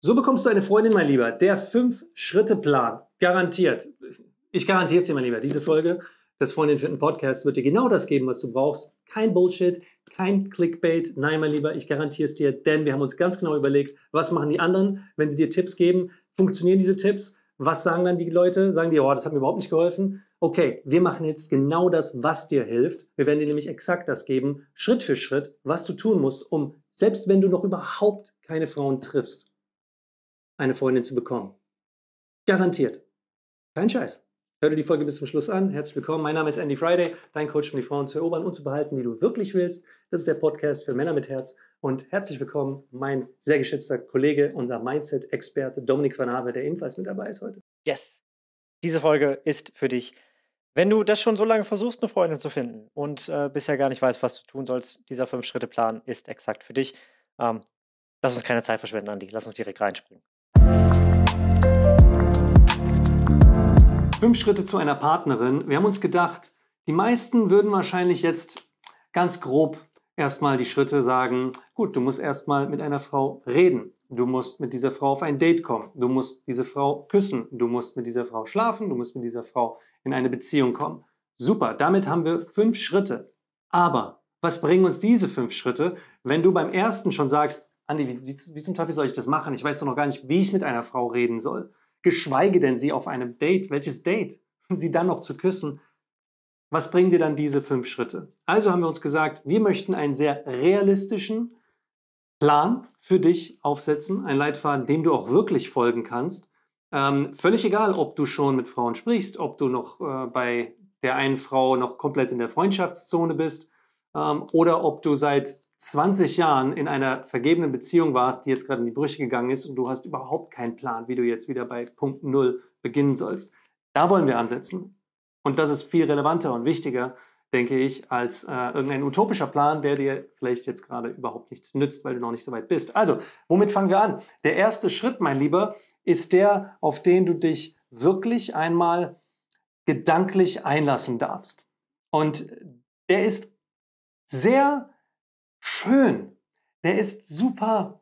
So bekommst du eine Freundin, mein Lieber. Der Fünf-Schritte-Plan. Garantiert. Ich garantiere es dir, mein Lieber. Diese Folge des Freundin den Podcast wird dir genau das geben, was du brauchst. Kein Bullshit, kein Clickbait. Nein, mein Lieber, ich garantiere es dir, denn wir haben uns ganz genau überlegt, was machen die anderen, wenn sie dir Tipps geben? Funktionieren diese Tipps? Was sagen dann die Leute? Sagen die, oh, das hat mir überhaupt nicht geholfen? Okay, wir machen jetzt genau das, was dir hilft. Wir werden dir nämlich exakt das geben, Schritt für Schritt, was du tun musst, um, selbst wenn du noch überhaupt keine Frauen triffst, eine Freundin zu bekommen. Garantiert. Kein Scheiß. Hör dir die Folge bis zum Schluss an. Herzlich willkommen. Mein Name ist Andy Friday, dein Coach, um die Frauen zu erobern und zu behalten, die du wirklich willst. Das ist der Podcast für Männer mit Herz. Und herzlich willkommen, mein sehr geschätzter Kollege, unser Mindset-Experte Dominik Van Haver, der ebenfalls mit dabei ist heute. Yes. Diese Folge ist für dich. Wenn du das schon so lange versuchst, eine Freundin zu finden und äh, bisher gar nicht weißt, was du tun sollst, dieser Fünf-Schritte-Plan ist exakt für dich. Ähm, lass uns keine Zeit verschwenden, Andy. Lass uns direkt reinspringen. Fünf Schritte zu einer Partnerin. Wir haben uns gedacht, die meisten würden wahrscheinlich jetzt ganz grob erstmal die Schritte sagen, gut, du musst erstmal mit einer Frau reden. Du musst mit dieser Frau auf ein Date kommen. Du musst diese Frau küssen. Du musst mit dieser Frau schlafen. Du musst mit dieser Frau in eine Beziehung kommen. Super, damit haben wir fünf Schritte. Aber was bringen uns diese fünf Schritte, wenn du beim ersten schon sagst, Andi, wie, wie, wie, zum Teufel soll ich das machen? Ich weiß doch noch gar nicht, wie ich mit einer Frau reden soll. Geschweige denn sie auf einem Date. Welches Date? Sie dann noch zu küssen. Was bringen dir dann diese fünf Schritte? Also haben wir uns gesagt, wir möchten einen sehr realistischen Plan für dich aufsetzen, einen Leitfaden, dem du auch wirklich folgen kannst. Ähm, völlig egal, ob du schon mit Frauen sprichst, ob du noch äh, bei der einen Frau noch komplett in der Freundschaftszone bist ähm, oder ob du seit 20 Jahren in einer vergebenen Beziehung warst, die jetzt gerade in die Brüche gegangen ist und du hast überhaupt keinen Plan, wie du jetzt wieder bei Punkt Null beginnen sollst. Da wollen wir ansetzen. Und das ist viel relevanter und wichtiger, denke ich, als äh, irgendein utopischer Plan, der dir vielleicht jetzt gerade überhaupt nichts nützt, weil du noch nicht so weit bist. Also, womit fangen wir an? Der erste Schritt, mein Lieber, ist der, auf den du dich wirklich einmal gedanklich einlassen darfst. Und der ist sehr schön. Der ist super.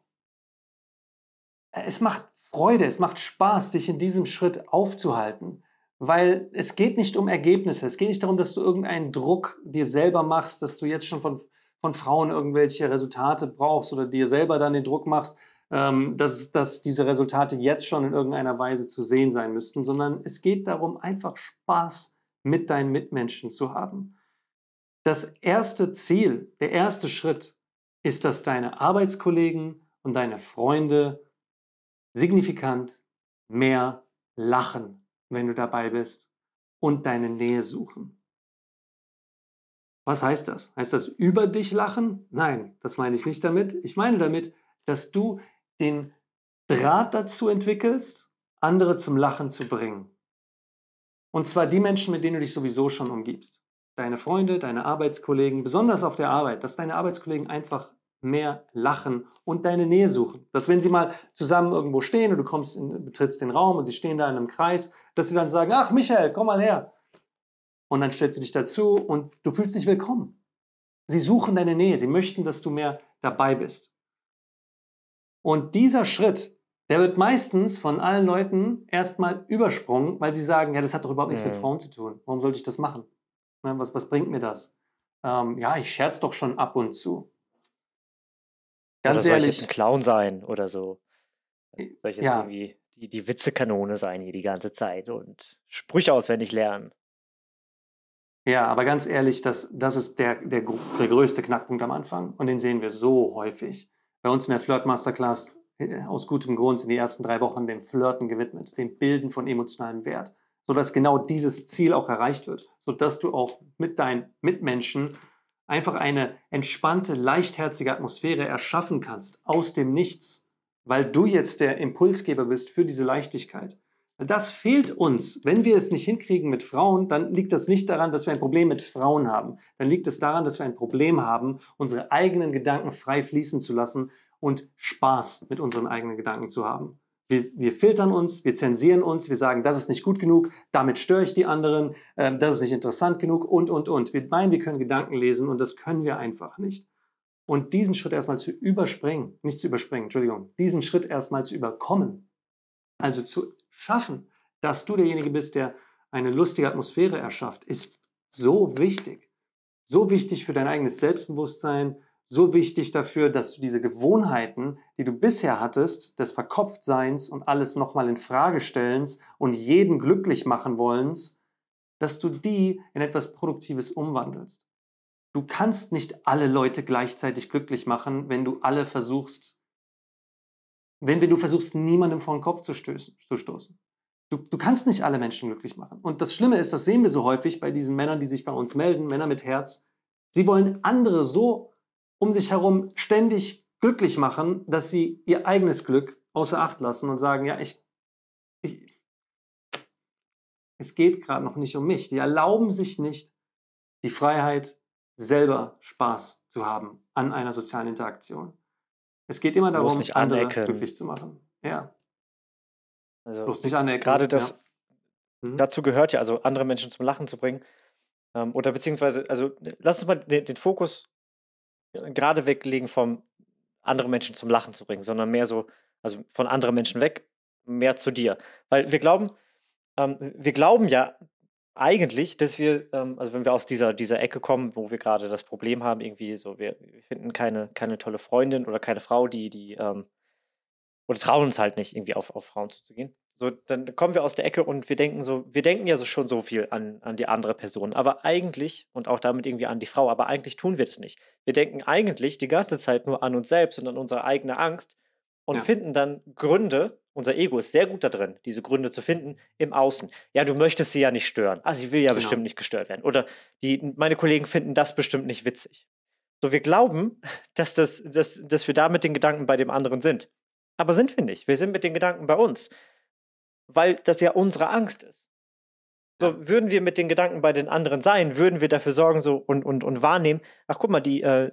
Äh, es macht Freude, es macht Spaß, dich in diesem Schritt aufzuhalten. Weil es geht nicht um Ergebnisse. Es geht nicht darum, dass du irgendeinen Druck dir selber machst, dass du jetzt schon von, von Frauen irgendwelche Resultate brauchst oder dir selber dann den Druck machst, ähm, dass, dass diese Resultate jetzt schon in irgendeiner Weise zu sehen sein müssten, sondern es geht darum, einfach Spaß mit deinen Mitmenschen zu haben. Das erste Ziel, der erste Schritt ist, dass deine Arbeitskollegen und deine Freunde signifikant mehr lachen, wenn du dabei bist und deine Nähe suchen. Was heißt das? Heißt das über dich lachen? Nein, das meine ich nicht damit. Ich meine damit, dass du den Draht dazu entwickelst, andere zum Lachen zu bringen. Und zwar die Menschen, mit denen du dich sowieso schon umgibst deine Freunde, deine Arbeitskollegen, besonders auf der Arbeit, dass deine Arbeitskollegen einfach mehr lachen und deine Nähe suchen. Dass wenn sie mal zusammen irgendwo stehen und du kommst in, betrittst den Raum und sie stehen da in einem Kreis, dass sie dann sagen, ach Michael, komm mal her. Und dann stellst du dich dazu und du fühlst dich willkommen. Sie suchen deine Nähe, sie möchten, dass du mehr dabei bist. Und dieser Schritt, der wird meistens von allen Leuten erstmal übersprungen, weil sie sagen, ja, das hat doch überhaupt nichts mit mhm. Frauen zu tun. Warum sollte ich das machen? Ne, was, was bringt mir das? Ähm, ja, ich scherze doch schon ab und zu. Ganz oder ehrlich. Soll ich jetzt ein Clown sein oder so? Soll ich jetzt ja. irgendwie die, die Witzekanone sein hier die ganze Zeit und Sprüche auswendig lernen? Ja, aber ganz ehrlich, das, das ist der, der, der größte Knackpunkt am Anfang und den sehen wir so häufig. Bei uns in der Flirt Masterclass äh, aus gutem Grund sind die ersten drei Wochen dem Flirten gewidmet, dem Bilden von emotionalem Wert sodass genau dieses Ziel auch erreicht wird, sodass du auch mit deinen Mitmenschen einfach eine entspannte, leichtherzige Atmosphäre erschaffen kannst aus dem Nichts, weil du jetzt der Impulsgeber bist für diese Leichtigkeit. Das fehlt uns. Wenn wir es nicht hinkriegen mit Frauen, dann liegt das nicht daran, dass wir ein Problem mit Frauen haben. Dann liegt es daran, dass wir ein Problem haben, unsere eigenen Gedanken frei fließen zu lassen und Spaß mit unseren eigenen Gedanken zu haben. Wir, wir, filtern uns, wir zensieren uns, wir sagen, das ist nicht gut genug, damit störe ich die anderen, äh, das ist nicht interessant genug und, und, und. Wir meinen, wir können Gedanken lesen und das können wir einfach nicht. Und diesen Schritt erstmal zu überspringen, nicht zu überspringen, Entschuldigung, diesen Schritt erstmal zu überkommen, also zu schaffen, dass du derjenige bist, der eine lustige Atmosphäre erschafft, ist so wichtig. So wichtig für dein eigenes Selbstbewusstsein, so wichtig dafür, dass du diese Gewohnheiten, die du bisher hattest, des Verkopftseins und alles nochmal in Frage stellens und jeden glücklich machen wollens, dass du die in etwas Produktives umwandelst. Du kannst nicht alle Leute gleichzeitig glücklich machen, wenn du alle versuchst, wenn, wenn du versuchst, niemandem vor den Kopf zu, stößen, zu stoßen. Du, du kannst nicht alle Menschen glücklich machen. Und das Schlimme ist, das sehen wir so häufig bei diesen Männern, die sich bei uns melden, Männer mit Herz. Sie wollen andere so um sich herum ständig glücklich machen, dass sie ihr eigenes Glück außer Acht lassen und sagen, ja, ich, ich es geht gerade noch nicht um mich. Die erlauben sich nicht die Freiheit, selber Spaß zu haben an einer sozialen Interaktion. Es geht immer darum, nicht andere glücklich zu machen. Ja. Also Bloß nicht anecken. Gerade das, ja. Hm? dazu gehört ja, also andere Menschen zum Lachen zu bringen. Ähm, oder beziehungsweise, also lass uns mal den, den Fokus gerade weglegen vom andere Menschen zum Lachen zu bringen, sondern mehr so, also von anderen Menschen weg, mehr zu dir. Weil wir glauben, ähm, wir glauben ja eigentlich, dass wir, ähm, also wenn wir aus dieser, dieser Ecke kommen, wo wir gerade das Problem haben, irgendwie so, wir, wir finden keine, keine tolle Freundin oder keine Frau, die, die, ähm, oder trauen uns halt nicht, irgendwie auf, auf Frauen zuzugehen, so, dann kommen wir aus der Ecke und wir denken so, wir denken ja so schon so viel an, an die andere Person, aber eigentlich und auch damit irgendwie an die Frau, aber eigentlich tun wir das nicht. Wir denken eigentlich die ganze Zeit nur an uns selbst und an unsere eigene Angst und ja. finden dann Gründe, unser Ego ist sehr gut da drin, diese Gründe zu finden im Außen. Ja, du möchtest sie ja nicht stören. Also ich will ja genau. bestimmt nicht gestört werden. Oder die, meine Kollegen finden das bestimmt nicht witzig. So, wir glauben, dass, das, dass, dass wir da mit den Gedanken bei dem anderen sind. Aber sind wir nicht. Wir sind mit den Gedanken bei uns weil das ja unsere Angst ist. So würden wir mit den Gedanken bei den anderen sein, würden wir dafür sorgen so und, und, und wahrnehmen, ach guck mal, die, äh,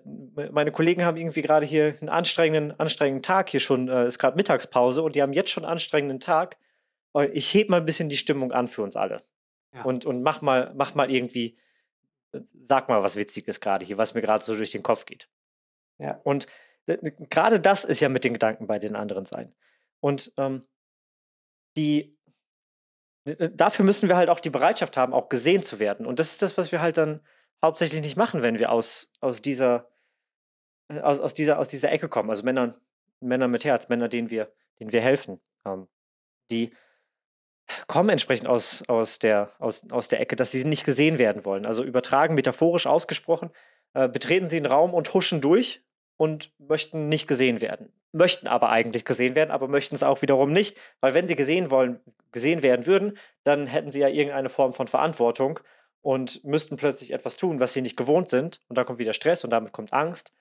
meine Kollegen haben irgendwie gerade hier einen anstrengenden, anstrengenden Tag, hier schon äh, ist gerade Mittagspause und die haben jetzt schon einen anstrengenden Tag. Äh, ich heb mal ein bisschen die Stimmung an für uns alle. Ja. Und, und mach mal, mach mal irgendwie, äh, sag mal was Witziges gerade hier, was mir gerade so durch den Kopf geht. Ja. Und äh, gerade das ist ja mit den Gedanken bei den anderen sein. Und ähm, die äh, dafür müssen wir halt auch die Bereitschaft haben, auch gesehen zu werden. Und das ist das, was wir halt dann hauptsächlich nicht machen, wenn wir aus, aus dieser äh, aus, aus dieser aus dieser Ecke kommen. Also Männern Männer mit Herz, Männer, denen wir denen wir helfen, ähm, die kommen entsprechend aus, aus, der, aus, aus der Ecke, dass sie nicht gesehen werden wollen. Also übertragen, metaphorisch ausgesprochen, äh, betreten sie einen Raum und huschen durch und möchten nicht gesehen werden möchten aber eigentlich gesehen werden, aber möchten es auch wiederum nicht, weil wenn sie gesehen wollen, gesehen werden würden, dann hätten sie ja irgendeine Form von Verantwortung und müssten plötzlich etwas tun, was sie nicht gewohnt sind und dann kommt wieder Stress und damit kommt Angst,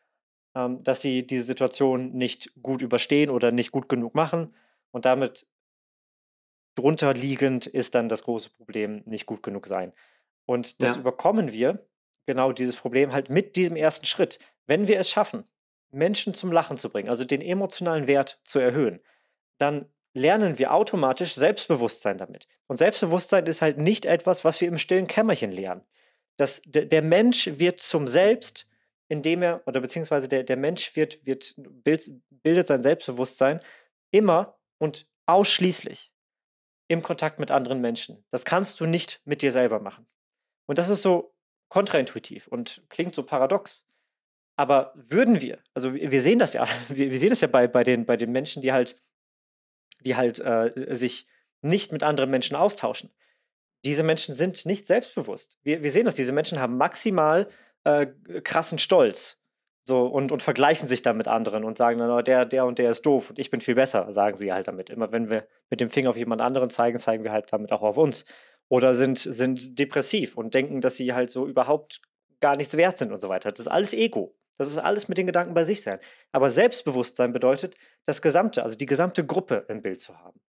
ähm, dass sie diese Situation nicht gut überstehen oder nicht gut genug machen und damit drunter liegend ist dann das große Problem nicht gut genug sein. Und das ja. überkommen wir genau dieses Problem halt mit diesem ersten Schritt. Wenn wir es schaffen, Menschen zum Lachen zu bringen, also den emotionalen Wert zu erhöhen, dann lernen wir automatisch Selbstbewusstsein damit. Und Selbstbewusstsein ist halt nicht etwas, was wir im stillen Kämmerchen lernen. Das, der, Mensch wird zum Selbst, indem er, oder beziehungsweise der, der Mensch wird, wird, bildet sein Selbstbewusstsein immer und ausschließlich im Kontakt mit anderen Menschen. Das kannst du nicht mit dir selber machen. Und das ist so kontraintuitiv und klingt so paradox. Aber würden wir, also wir sehen das ja, wir, wir sehen das ja bei, bei, den, bei den Menschen, die halt, die halt äh, sich nicht mit anderen Menschen austauschen. Diese Menschen sind nicht selbstbewusst. Wir, wir sehen das, diese Menschen haben maximal äh, krassen Stolz so und, und vergleichen sich dann mit anderen und sagen dann, oh, der, der und der ist doof und ich bin viel besser, sagen sie halt damit. Immer wenn wir mit dem Finger auf jemand anderen zeigen, zeigen wir halt damit auch auf uns. Oder sind, sind depressiv und denken, dass sie halt so überhaupt gar nichts wert sind und so weiter. Das ist alles Ego. Das ist alles mit den Gedanken bei sich sein. Aber Selbstbewusstsein bedeutet, das gesamte, also die gesamte Gruppe im Bild zu haben.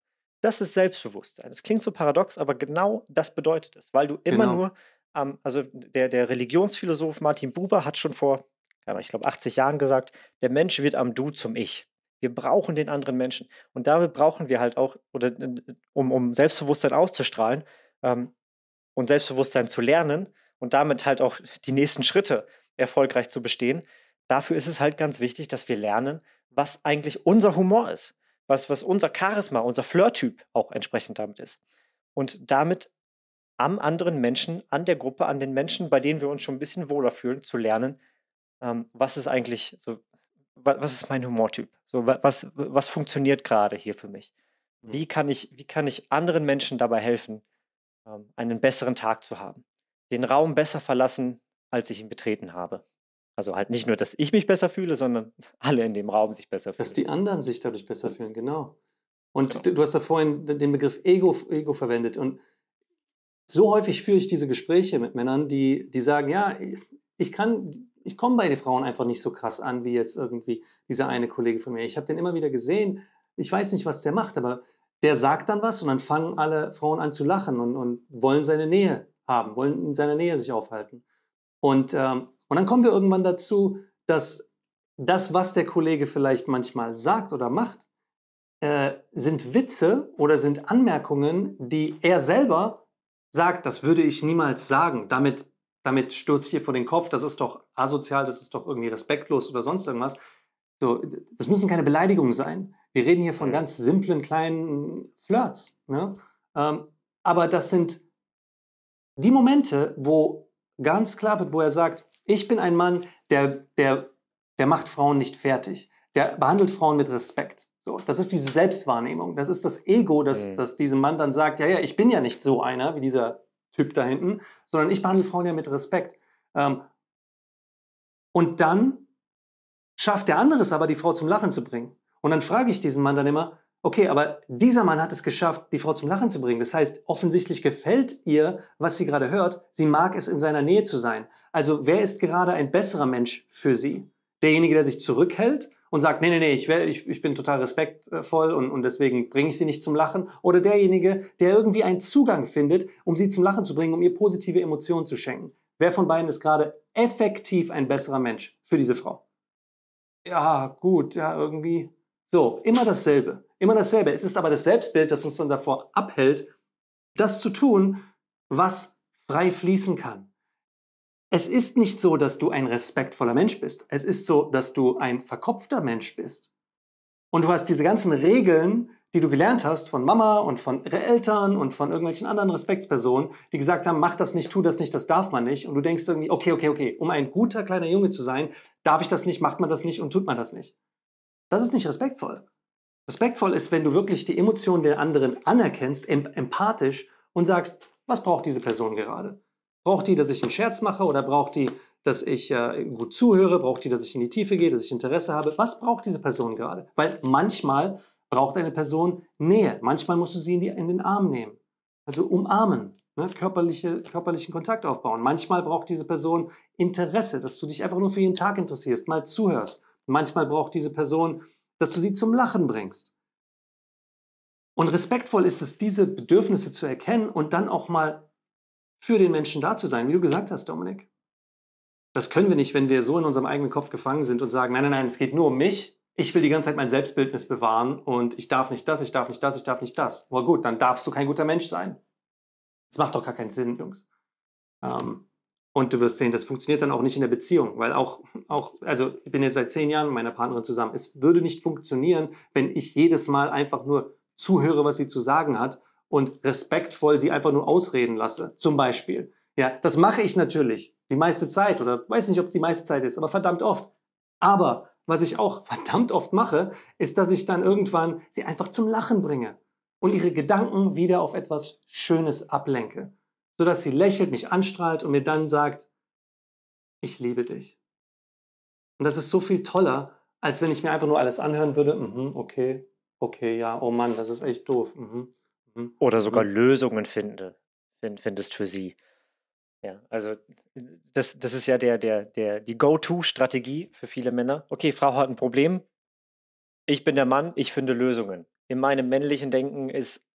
Das ist Selbstbewusstsein. Es klingt so paradox, aber genau das bedeutet es, weil du immer genau. nur am, also der, der Religionsphilosoph Martin Buber hat schon vor, ich glaube, 80 Jahren gesagt, der Mensch wird am Du zum Ich. Wir brauchen den anderen Menschen. Und damit brauchen wir halt auch, oder, äh, um, um Selbstbewusstsein auszustrahlen ähm, und Selbstbewusstsein zu lernen und damit halt auch die nächsten Schritte erfolgreich zu bestehen. Dafür ist es halt ganz wichtig, dass wir lernen, was eigentlich unser Humor ist, was, was unser Charisma, unser Flirttyp auch entsprechend damit ist. Und damit am anderen Menschen, an der Gruppe, an den Menschen, bei denen wir uns schon ein bisschen wohler fühlen, zu lernen, ähm, was ist eigentlich so, was, was ist mein Humortyp? So, was, was funktioniert gerade hier für mich? Mhm. Wie kann, ich, wie kann ich anderen Menschen dabei helfen, ähm, einen besseren Tag zu haben? Den Raum besser verlassen, als ich ihn betreten habe. Also halt nicht nur, dass ich mich besser fühle, sondern alle in dem Raum sich besser fühlen. Dass die anderen sich dadurch besser mhm. fühlen, genau. Und genau. du hast ja vorhin den Begriff Ego, Ego verwendet. Und so häufig führe ich diese Gespräche mit Männern, die, die sagen, ja, ich kann, ich komme bei den Frauen einfach nicht so krass an, wie jetzt irgendwie dieser eine Kollege von mir. Ich habe den immer wieder gesehen. Ich weiß nicht, was der macht, aber der sagt dann was und dann fangen alle Frauen an zu lachen und, und wollen seine Nähe haben, wollen in seiner Nähe sich aufhalten. Und, ähm, und dann kommen wir irgendwann dazu, dass das, was der Kollege vielleicht manchmal sagt oder macht, äh, sind Witze oder sind Anmerkungen, die er selber sagt, das würde ich niemals sagen. Damit, damit stürzt hier vor den Kopf, das ist doch asozial, das ist doch irgendwie respektlos oder sonst irgendwas. So, das müssen keine Beleidigungen sein. Wir reden hier von ganz simplen kleinen Flirts. Ne? Ähm, aber das sind die Momente, wo ganz klar wird, wo er sagt, ich bin ein Mann, der, der, der macht Frauen nicht fertig, der behandelt Frauen mit Respekt. So, das ist diese Selbstwahrnehmung, das ist das Ego, das, mhm. das diesem Mann dann sagt, ja, ja, ich bin ja nicht so einer wie dieser Typ da hinten, sondern ich behandle Frauen ja mit Respekt. Ähm, und dann schafft der andere es aber, die Frau zum Lachen zu bringen. Und dann frage ich diesen Mann dann immer, Okay, aber dieser Mann hat es geschafft, die Frau zum Lachen zu bringen. Das heißt, offensichtlich gefällt ihr, was sie gerade hört. Sie mag es, in seiner Nähe zu sein. Also wer ist gerade ein besserer Mensch für sie? Derjenige, der sich zurückhält und sagt, nee, nee, nee, ich, ich, ich bin total respektvoll und, und deswegen bringe ich sie nicht zum Lachen. Oder derjenige, der irgendwie einen Zugang findet, um sie zum Lachen zu bringen, um ihr positive Emotionen zu schenken. Wer von beiden ist gerade effektiv ein besserer Mensch für diese Frau? Ja, gut, ja, irgendwie so, immer dasselbe, immer dasselbe. Es ist aber das Selbstbild, das uns dann davor abhält, das zu tun, was frei fließen kann. Es ist nicht so, dass du ein respektvoller Mensch bist. Es ist so, dass du ein verkopfter Mensch bist. Und du hast diese ganzen Regeln, die du gelernt hast von Mama und von Eltern und von irgendwelchen anderen Respektspersonen, die gesagt haben, mach das nicht, tu das nicht, das darf man nicht. Und du denkst irgendwie, okay, okay, okay, um ein guter kleiner Junge zu sein, darf ich das nicht, macht man das nicht und tut man das nicht. Das ist nicht respektvoll. Respektvoll ist, wenn du wirklich die Emotionen der anderen anerkennst, empathisch und sagst, was braucht diese Person gerade? Braucht die, dass ich einen Scherz mache oder braucht die, dass ich äh, gut zuhöre? Braucht die, dass ich in die Tiefe gehe, dass ich Interesse habe? Was braucht diese Person gerade? Weil manchmal braucht eine Person Nähe. Manchmal musst du sie in, die, in den Arm nehmen. Also umarmen, ne? Körperliche, körperlichen Kontakt aufbauen. Manchmal braucht diese Person Interesse, dass du dich einfach nur für jeden Tag interessierst, mal zuhörst. Manchmal braucht diese Person, dass du sie zum Lachen bringst. Und respektvoll ist es, diese Bedürfnisse zu erkennen und dann auch mal für den Menschen da zu sein, wie du gesagt hast, Dominik. Das können wir nicht, wenn wir so in unserem eigenen Kopf gefangen sind und sagen, nein, nein, nein, es geht nur um mich. Ich will die ganze Zeit mein Selbstbildnis bewahren und ich darf nicht das, ich darf nicht das, ich darf nicht das. Na well, gut, dann darfst du kein guter Mensch sein. Das macht doch gar keinen Sinn, Jungs. Ähm, und du wirst sehen, das funktioniert dann auch nicht in der Beziehung, weil auch, auch, also ich bin jetzt seit zehn Jahren mit meiner Partnerin zusammen. Es würde nicht funktionieren, wenn ich jedes Mal einfach nur zuhöre, was sie zu sagen hat und respektvoll sie einfach nur ausreden lasse. Zum Beispiel. Ja, das mache ich natürlich die meiste Zeit oder weiß nicht, ob es die meiste Zeit ist, aber verdammt oft. Aber was ich auch verdammt oft mache, ist, dass ich dann irgendwann sie einfach zum Lachen bringe und ihre Gedanken wieder auf etwas Schönes ablenke sodass sie lächelt, mich anstrahlt und mir dann sagt, ich liebe dich. Und das ist so viel toller, als wenn ich mir einfach nur alles anhören würde, mm -hmm, okay, okay, ja, oh Mann, das ist echt doof. Mm -hmm. Oder mhm. sogar Lösungen finde, findest für sie. Ja, also das, das ist ja der, der, der, die Go-To-Strategie für viele Männer. Okay, Frau hat ein Problem. Ich bin der Mann, ich finde Lösungen. In meinem männlichen Denken ist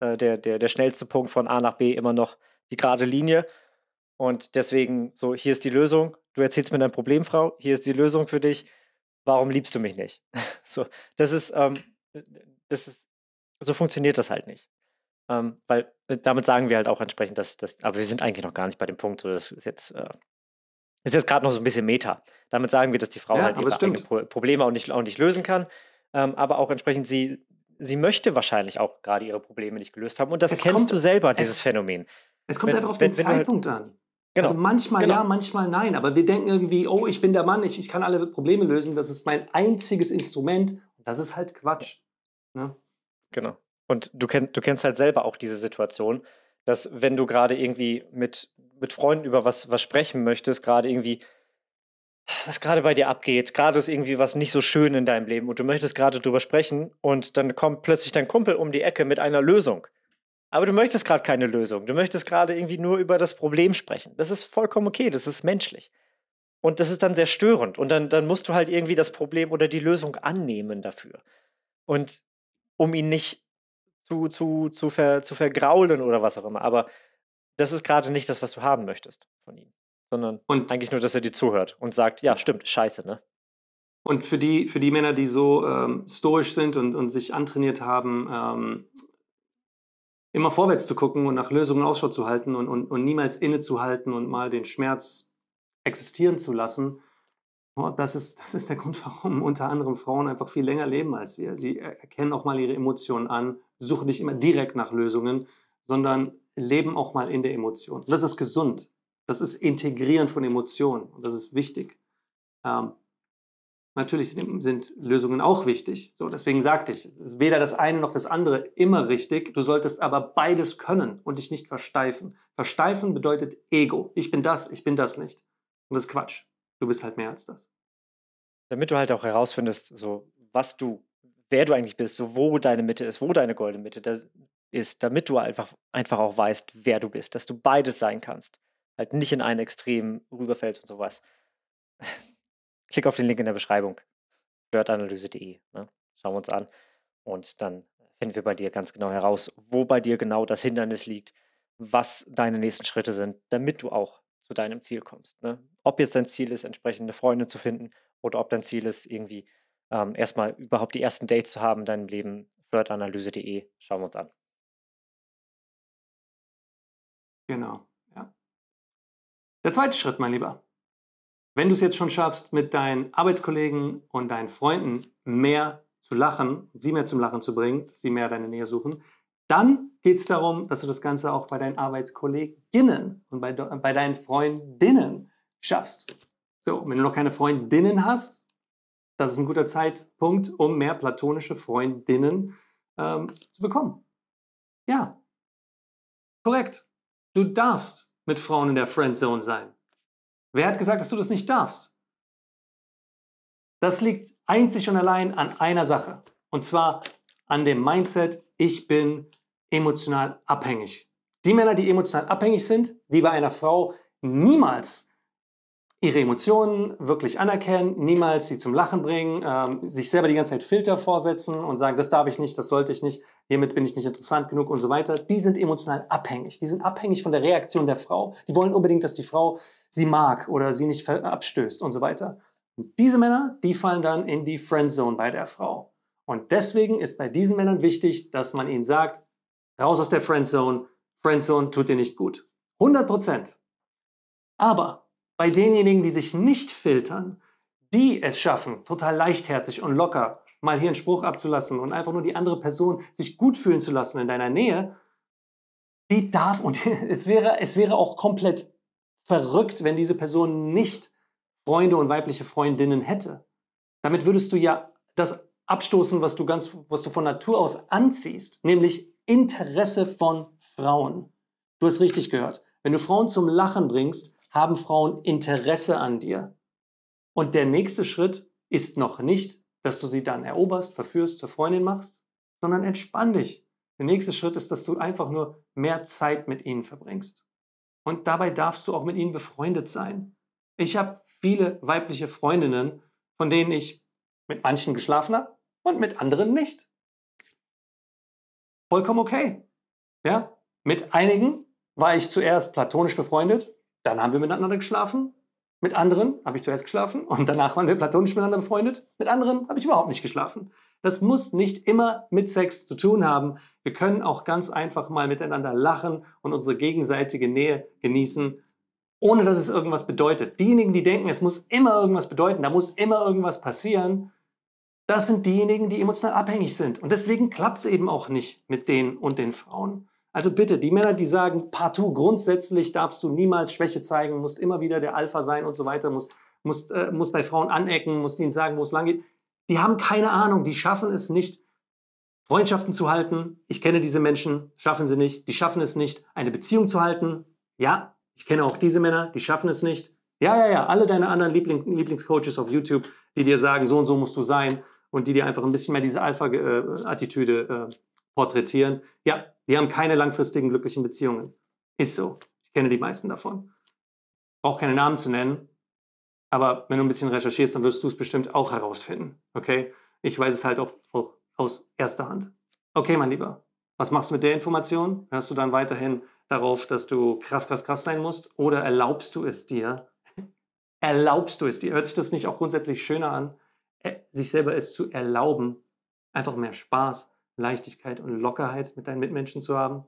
äh, der, der, der schnellste Punkt von A nach B immer noch die gerade Linie. Und deswegen, so, hier ist die Lösung. Du erzählst mir dein Problem, Frau. Hier ist die Lösung für dich. Warum liebst du mich nicht? so, das ist, ähm, das ist, so funktioniert das halt nicht. Ähm, weil äh, damit sagen wir halt auch entsprechend, dass, dass, aber wir sind eigentlich noch gar nicht bei dem Punkt, so, das ist jetzt, äh, ist jetzt gerade noch so ein bisschen Meta. Damit sagen wir, dass die Frau ja, halt ihre Pro Probleme auch nicht, auch nicht lösen kann, ähm, aber auch entsprechend sie sie möchte wahrscheinlich auch gerade ihre Probleme nicht gelöst haben. Und das es kennst kommt, du selber, dieses Phänomen. Es kommt wenn, einfach auf wenn, den wenn halt Zeitpunkt halt, an. Genau, also manchmal genau. ja, manchmal nein. Aber wir denken irgendwie, oh, ich bin der Mann, ich, ich kann alle Probleme lösen. Das ist mein einziges Instrument. Das ist halt Quatsch. Ne? Genau. Und du, kenn, du kennst halt selber auch diese Situation, dass wenn du gerade irgendwie mit, mit Freunden über was, was sprechen möchtest, gerade irgendwie was gerade bei dir abgeht. Gerade ist irgendwie was nicht so schön in deinem Leben und du möchtest gerade drüber sprechen und dann kommt plötzlich dein Kumpel um die Ecke mit einer Lösung. Aber du möchtest gerade keine Lösung. Du möchtest gerade irgendwie nur über das Problem sprechen. Das ist vollkommen okay, das ist menschlich. Und das ist dann sehr störend. Und dann, dann musst du halt irgendwie das Problem oder die Lösung annehmen dafür. Und um ihn nicht zu, zu, zu, ver, zu vergraulen oder was auch immer. Aber das ist gerade nicht das, was du haben möchtest von ihm sondern und eigentlich nur, dass er dir zuhört und sagt, ja, stimmt, scheiße, ne? Und für die, für die Männer, die so ähm, stoisch sind und, und sich antrainiert haben, ähm, immer vorwärts zu gucken und nach Lösungen Ausschau zu halten und, und, und niemals innezuhalten und mal den Schmerz existieren zu lassen, oh, das, ist, das ist der Grund, warum unter anderem Frauen einfach viel länger leben als wir. Sie erkennen auch mal ihre Emotionen an, suchen nicht immer direkt nach Lösungen, sondern leben auch mal in der Emotion. Das ist gesund. Das ist Integrieren von Emotionen und das ist wichtig. Ähm, natürlich sind, sind, Lösungen auch wichtig. So, deswegen sagte ich, es ist weder das eine noch das andere immer richtig. Du solltest aber beides können und dich nicht versteifen. Versteifen bedeutet Ego. Ich bin das, ich bin das nicht. Und das ist Quatsch. Du bist halt mehr als das. Damit du halt auch herausfindest, so was du, wer du eigentlich bist, so wo deine Mitte ist, wo deine goldene Mitte ist, damit du einfach, einfach auch weißt, wer du bist, dass du beides sein kannst halt nicht in ein Extrem rüberfällst und sowas. Klick auf den Link in der Beschreibung. Flirtanalyse.de. Ne? Schauen wir uns an. Und dann finden wir bei dir ganz genau heraus, wo bei dir genau das Hindernis liegt, was deine nächsten Schritte sind, damit du auch zu deinem Ziel kommst. Ne? Ob jetzt dein Ziel ist, entsprechende Freunde zu finden oder ob dein Ziel ist, irgendwie ähm, erstmal überhaupt die ersten Dates zu haben in deinem Leben, flirtanalyse.de. Schauen wir uns an. Genau. Der zweite Schritt, mein Lieber. Wenn du es jetzt schon schaffst, mit deinen Arbeitskollegen und deinen Freunden mehr zu lachen, sie mehr zum Lachen zu bringen, dass sie mehr deine Nähe suchen, dann geht es darum, dass du das Ganze auch bei deinen Arbeitskolleginnen und bei, bei deinen Freundinnen schaffst. So, wenn du noch keine Freundinnen hast, das ist ein guter Zeitpunkt, um mehr platonische Freundinnen ähm, zu bekommen. Ja, korrekt. Du darfst mit Frauen in der Friendzone sein? Wer hat gesagt, dass du das nicht darfst? Das liegt einzig und allein an einer Sache. Und zwar an dem Mindset, ich bin emotional abhängig. Die Männer, die emotional abhängig sind, die bei einer Frau niemals ihre Emotionen wirklich anerkennen, niemals sie zum Lachen bringen, ähm, sich selber die ganze Zeit Filter vorsetzen und sagen, das darf ich nicht, das sollte ich nicht, hiermit bin ich nicht interessant genug und so weiter. Die sind emotional abhängig. Die sind abhängig von der Reaktion der Frau. Die wollen unbedingt, dass die Frau sie mag oder sie nicht abstößt und so weiter. Und diese Männer, die fallen dann in die Friendzone bei der Frau. Und deswegen ist bei diesen Männern wichtig, dass man ihnen sagt, raus aus der Friendzone, Friendzone tut dir nicht gut. 100 Prozent. Aber bei denjenigen, die sich nicht filtern, die es schaffen, total leichtherzig und locker mal hier einen Spruch abzulassen und einfach nur die andere Person sich gut fühlen zu lassen in deiner Nähe, die darf und es wäre, es wäre auch komplett verrückt, wenn diese Person nicht Freunde und weibliche Freundinnen hätte. Damit würdest du ja das abstoßen, was du ganz, was du von Natur aus anziehst, nämlich Interesse von Frauen. Du hast richtig gehört. Wenn du Frauen zum Lachen bringst, haben Frauen Interesse an dir. Und der nächste Schritt ist noch nicht, dass du sie dann eroberst, verführst, zur Freundin machst, sondern entspann dich. Der nächste Schritt ist, dass du einfach nur mehr Zeit mit ihnen verbringst. Und dabei darfst du auch mit ihnen befreundet sein. Ich habe viele weibliche Freundinnen, von denen ich mit manchen geschlafen habe und mit anderen nicht. Vollkommen okay. Ja, mit einigen war ich zuerst platonisch befreundet dann haben wir miteinander geschlafen. Mit anderen habe ich zuerst geschlafen und danach waren wir platonisch miteinander befreundet. Mit anderen habe ich überhaupt nicht geschlafen. Das muss nicht immer mit Sex zu tun haben. Wir können auch ganz einfach mal miteinander lachen und unsere gegenseitige Nähe genießen, ohne dass es irgendwas bedeutet. Diejenigen, die denken, es muss immer irgendwas bedeuten, da muss immer irgendwas passieren, das sind diejenigen, die emotional abhängig sind. Und deswegen klappt es eben auch nicht mit denen und den Frauen. Also bitte, die Männer, die sagen, partout grundsätzlich darfst du niemals Schwäche zeigen, musst immer wieder der Alpha sein und so weiter, musst, musst, äh, musst bei Frauen anecken, musst ihnen sagen, wo es lang geht, die haben keine Ahnung, die schaffen es nicht, Freundschaften zu halten. Ich kenne diese Menschen, schaffen sie nicht. Die schaffen es nicht, eine Beziehung zu halten. Ja, ich kenne auch diese Männer, die schaffen es nicht. Ja, ja, ja, alle deine anderen Liebling Lieblingscoaches auf YouTube, die dir sagen, so und so musst du sein und die dir einfach ein bisschen mehr diese Alpha-Attitüde äh, äh, porträtieren. Ja, die haben keine langfristigen glücklichen Beziehungen. Ist so. Ich kenne die meisten davon. Brauche keine Namen zu nennen, aber wenn du ein bisschen recherchierst, dann wirst du es bestimmt auch herausfinden. Okay? Ich weiß es halt auch, auch aus erster Hand. Okay, mein Lieber, was machst du mit der Information? Hörst du dann weiterhin darauf, dass du krass, krass, krass sein musst? Oder erlaubst du es dir? erlaubst du es dir? Hört sich das nicht auch grundsätzlich schöner an, äh, sich selber es zu erlauben, einfach mehr Spaß Leichtigkeit und Lockerheit mit deinen Mitmenschen zu haben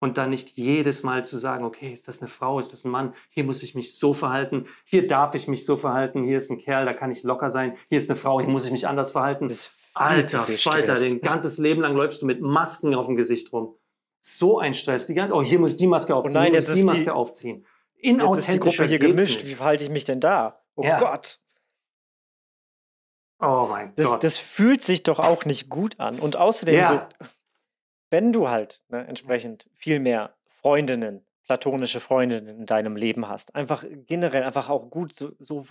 und dann nicht jedes Mal zu sagen, okay, ist das eine Frau, ist das ein Mann, hier muss ich mich so verhalten, hier darf ich mich so verhalten, hier ist ein Kerl, da kann ich locker sein, hier ist eine Frau, hier muss ich mich anders verhalten. Das Alter, Falter, den ganzes Leben lang läufst du mit Masken auf dem Gesicht rum. So ein Stress, die ganze, oh, hier muss ich die Maske oh aufziehen, nein, hier muss ich die Maske die, aufziehen. Inauthentischer jetzt ist die Gruppe hier gemischt, nicht. wie verhalte ich mich denn da? Oh ja. Gott. Oh mein das, Gott. Das fühlt sich doch auch nicht gut an. Und außerdem, ja. so, wenn du halt ne, entsprechend viel mehr Freundinnen, platonische Freundinnen in deinem Leben hast, einfach generell, einfach auch gut so, so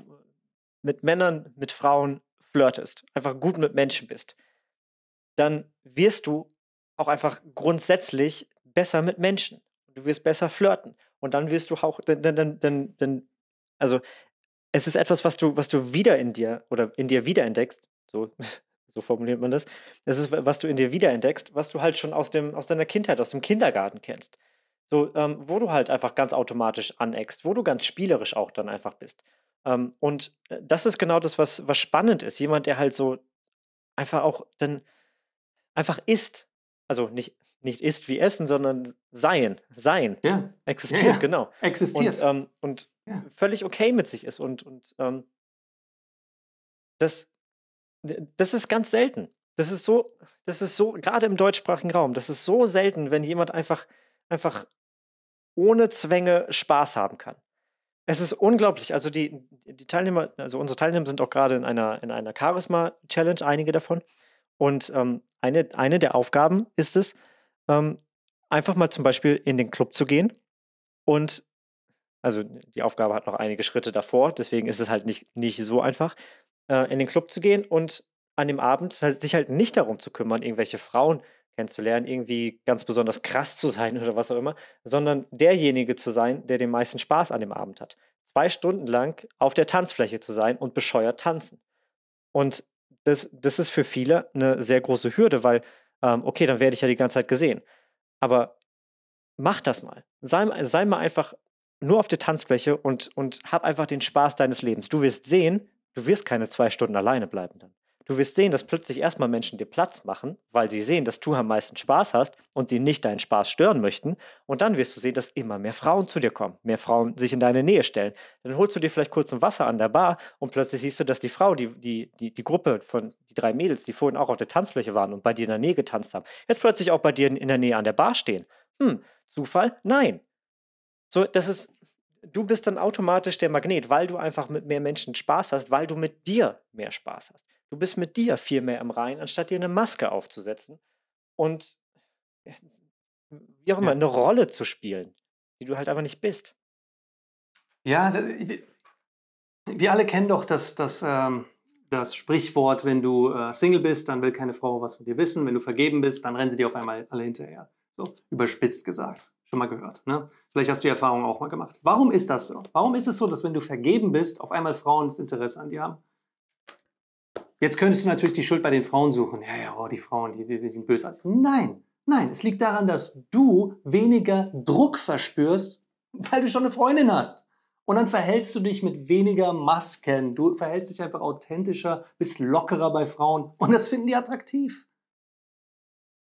mit Männern, mit Frauen flirtest, einfach gut mit Menschen bist, dann wirst du auch einfach grundsätzlich besser mit Menschen. Du wirst besser flirten. Und dann wirst du auch, dann, dann, dann, dann also es ist etwas, was du, was du wieder in dir oder in dir wiederentdeckst. So, so formuliert man das. Es ist, was du in dir wiederentdeckst, was du halt schon aus, dem, aus deiner Kindheit, aus dem Kindergarten kennst. So, ähm, wo du halt einfach ganz automatisch aneckst, wo du ganz spielerisch auch dann einfach bist. Ähm, und äh, das ist genau das, was, was spannend ist. Jemand, der halt so einfach auch dann einfach ist. Also nicht nicht ist wie Essen, sondern Sein, Sein, ja. existiert, ja, ja. genau. Existiert. Und, ähm, und völlig okay mit sich ist. Und, und ähm, das, das ist ganz selten. Das ist so, das ist so, gerade im deutschsprachigen Raum, das ist so selten, wenn jemand einfach, einfach ohne Zwänge Spaß haben kann. Es ist unglaublich. Also die, die Teilnehmer, also unsere Teilnehmer sind auch gerade in einer, in einer Charisma-Challenge, einige davon. Und ähm, eine, eine der Aufgaben ist es, ähm, einfach mal zum Beispiel in den Club zu gehen und also die Aufgabe hat noch einige Schritte davor, deswegen ist es halt nicht, nicht so einfach, äh, in den Club zu gehen und an dem Abend halt, sich halt nicht darum zu kümmern, irgendwelche Frauen kennenzulernen, irgendwie ganz besonders krass zu sein oder was auch immer, sondern derjenige zu sein, der den meisten Spaß an dem Abend hat. Zwei Stunden lang auf der Tanzfläche zu sein und bescheuert tanzen. Und das, das ist für viele eine sehr große Hürde, weil ähm, okay, dann werde ich ja die ganze Zeit gesehen. Aber mach das mal. Sei, sei mal einfach nur auf der Tanzfläche und, und hab einfach den Spaß deines Lebens. Du wirst sehen, du wirst keine zwei Stunden alleine bleiben dann. Du wirst sehen, dass plötzlich erstmal Menschen dir Platz machen, weil sie sehen, dass du am meisten Spaß hast und sie nicht deinen Spaß stören möchten. Und dann wirst du sehen, dass immer mehr Frauen zu dir kommen, mehr Frauen sich in deine Nähe stellen. Dann holst du dir vielleicht kurz ein Wasser an der Bar und plötzlich siehst du, dass die Frau, die, die, die, die Gruppe von die drei Mädels, die vorhin auch auf der Tanzfläche waren und bei dir in der Nähe getanzt haben, jetzt plötzlich auch bei dir in der Nähe an der Bar stehen. Hm, Zufall? Nein. So, das ist, du bist dann automatisch der Magnet, weil du einfach mit mehr Menschen Spaß hast, weil du mit dir mehr Spaß hast. Du bist mit dir viel mehr im Rein, anstatt dir eine Maske aufzusetzen und wie auch immer, ja. eine Rolle zu spielen, die du halt einfach nicht bist. Ja, wir alle kennen doch das, das, ähm, das Sprichwort, wenn du äh, Single bist, dann will keine Frau was von dir wissen. Wenn du vergeben bist, dann rennen sie dir auf einmal alle hinterher. So, überspitzt gesagt. Schon mal gehört. Ne? Vielleicht hast du die Erfahrung auch mal gemacht. Warum ist das so? Warum ist es so, dass wenn du vergeben bist, auf einmal Frauen das Interesse an dir haben? Jetzt könntest du natürlich die Schuld bei den Frauen suchen. Ja, ja, oh, die Frauen, die, die sind böse. Nein, nein, es liegt daran, dass du weniger Druck verspürst, weil du schon eine Freundin hast. Und dann verhältst du dich mit weniger Masken. Du verhältst dich einfach authentischer, bist lockerer bei Frauen. Und das finden die attraktiv.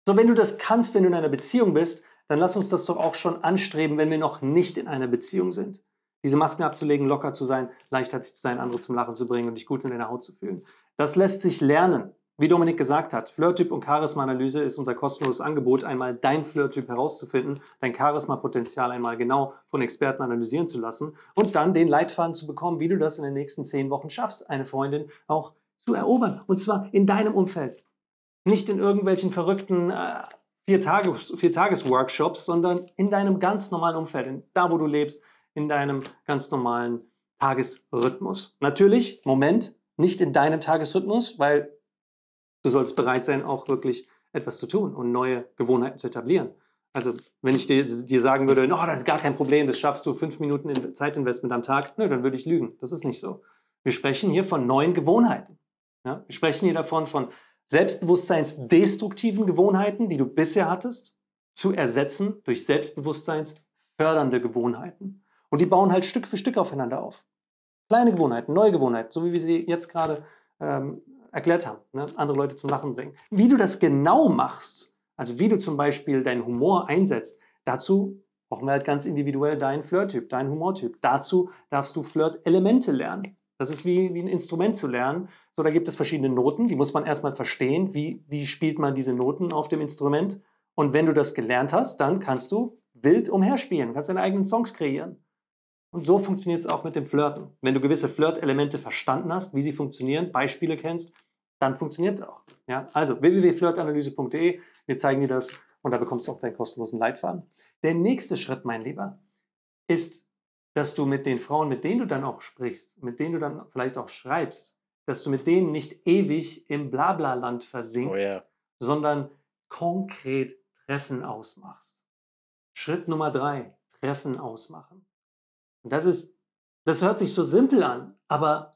So, wenn du das kannst, wenn du in einer Beziehung bist, dann lass uns das doch auch schon anstreben, wenn wir noch nicht in einer Beziehung sind. Diese Masken abzulegen, locker zu sein, leichtherzig zu sein, andere zum Lachen zu bringen und dich gut in deiner Haut zu fühlen. Das lässt sich lernen. Wie Dominik gesagt hat, Flirttyp und Charisma-Analyse ist unser kostenloses Angebot, einmal dein Flirttyp herauszufinden, dein Charisma-Potenzial einmal genau von Experten analysieren zu lassen und dann den Leitfaden zu bekommen, wie du das in den nächsten zehn Wochen schaffst, eine Freundin auch zu erobern. Und zwar in deinem Umfeld. Nicht in irgendwelchen verrückten äh, Vier-Tages-Workshops, Tages sondern in deinem ganz normalen Umfeld, in, da wo du lebst, in deinem ganz normalen Tagesrhythmus. Natürlich, Moment, nicht in deinem Tagesrhythmus, weil du solltest bereit sein, auch wirklich etwas zu tun und neue Gewohnheiten zu etablieren. Also wenn ich dir, dir sagen würde, oh, das ist gar kein Problem, das schaffst du fünf Minuten in Zeitinvestment am Tag, nö, ne, dann würde ich lügen. Das ist nicht so. Wir sprechen hier von neuen Gewohnheiten. Ja? Wir sprechen hier davon von selbstbewusstseinsdestruktiven Gewohnheiten, die du bisher hattest, zu ersetzen durch selbstbewusstseinsfördernde Gewohnheiten. Und die bauen halt Stück für Stück aufeinander auf. Kleine Gewohnheiten, neue Gewohnheiten, so wie wir sie jetzt gerade ähm, erklärt haben, ne? andere Leute zum Lachen bringen. Wie du das genau machst, also wie du zum Beispiel deinen Humor einsetzt, dazu brauchen wir halt ganz individuell deinen Flirt-Typ, deinen Humortyp. Dazu darfst du Flirt-Elemente lernen. Das ist wie, wie ein Instrument zu lernen. So, da gibt es verschiedene Noten, die muss man erstmal verstehen. Wie, wie spielt man diese Noten auf dem Instrument? Und wenn du das gelernt hast, dann kannst du wild umherspielen, kannst deine eigenen Songs kreieren. Und so funktioniert es auch mit dem Flirten. Wenn du gewisse Flirt-Elemente verstanden hast, wie sie funktionieren, Beispiele kennst, dann funktioniert es auch. Ja? Also www.flirtanalyse.de, wir zeigen dir das und da bekommst du auch deinen kostenlosen Leitfaden. Der nächste Schritt, mein Lieber, ist, dass du mit den Frauen, mit denen du dann auch sprichst, mit denen du dann vielleicht auch schreibst, dass du mit denen nicht ewig im Blabla-Land versinkst, oh yeah. sondern konkret Treffen ausmachst. Schritt Nummer drei, Treffen ausmachen. Und das ist, das hört sich so simpel an, aber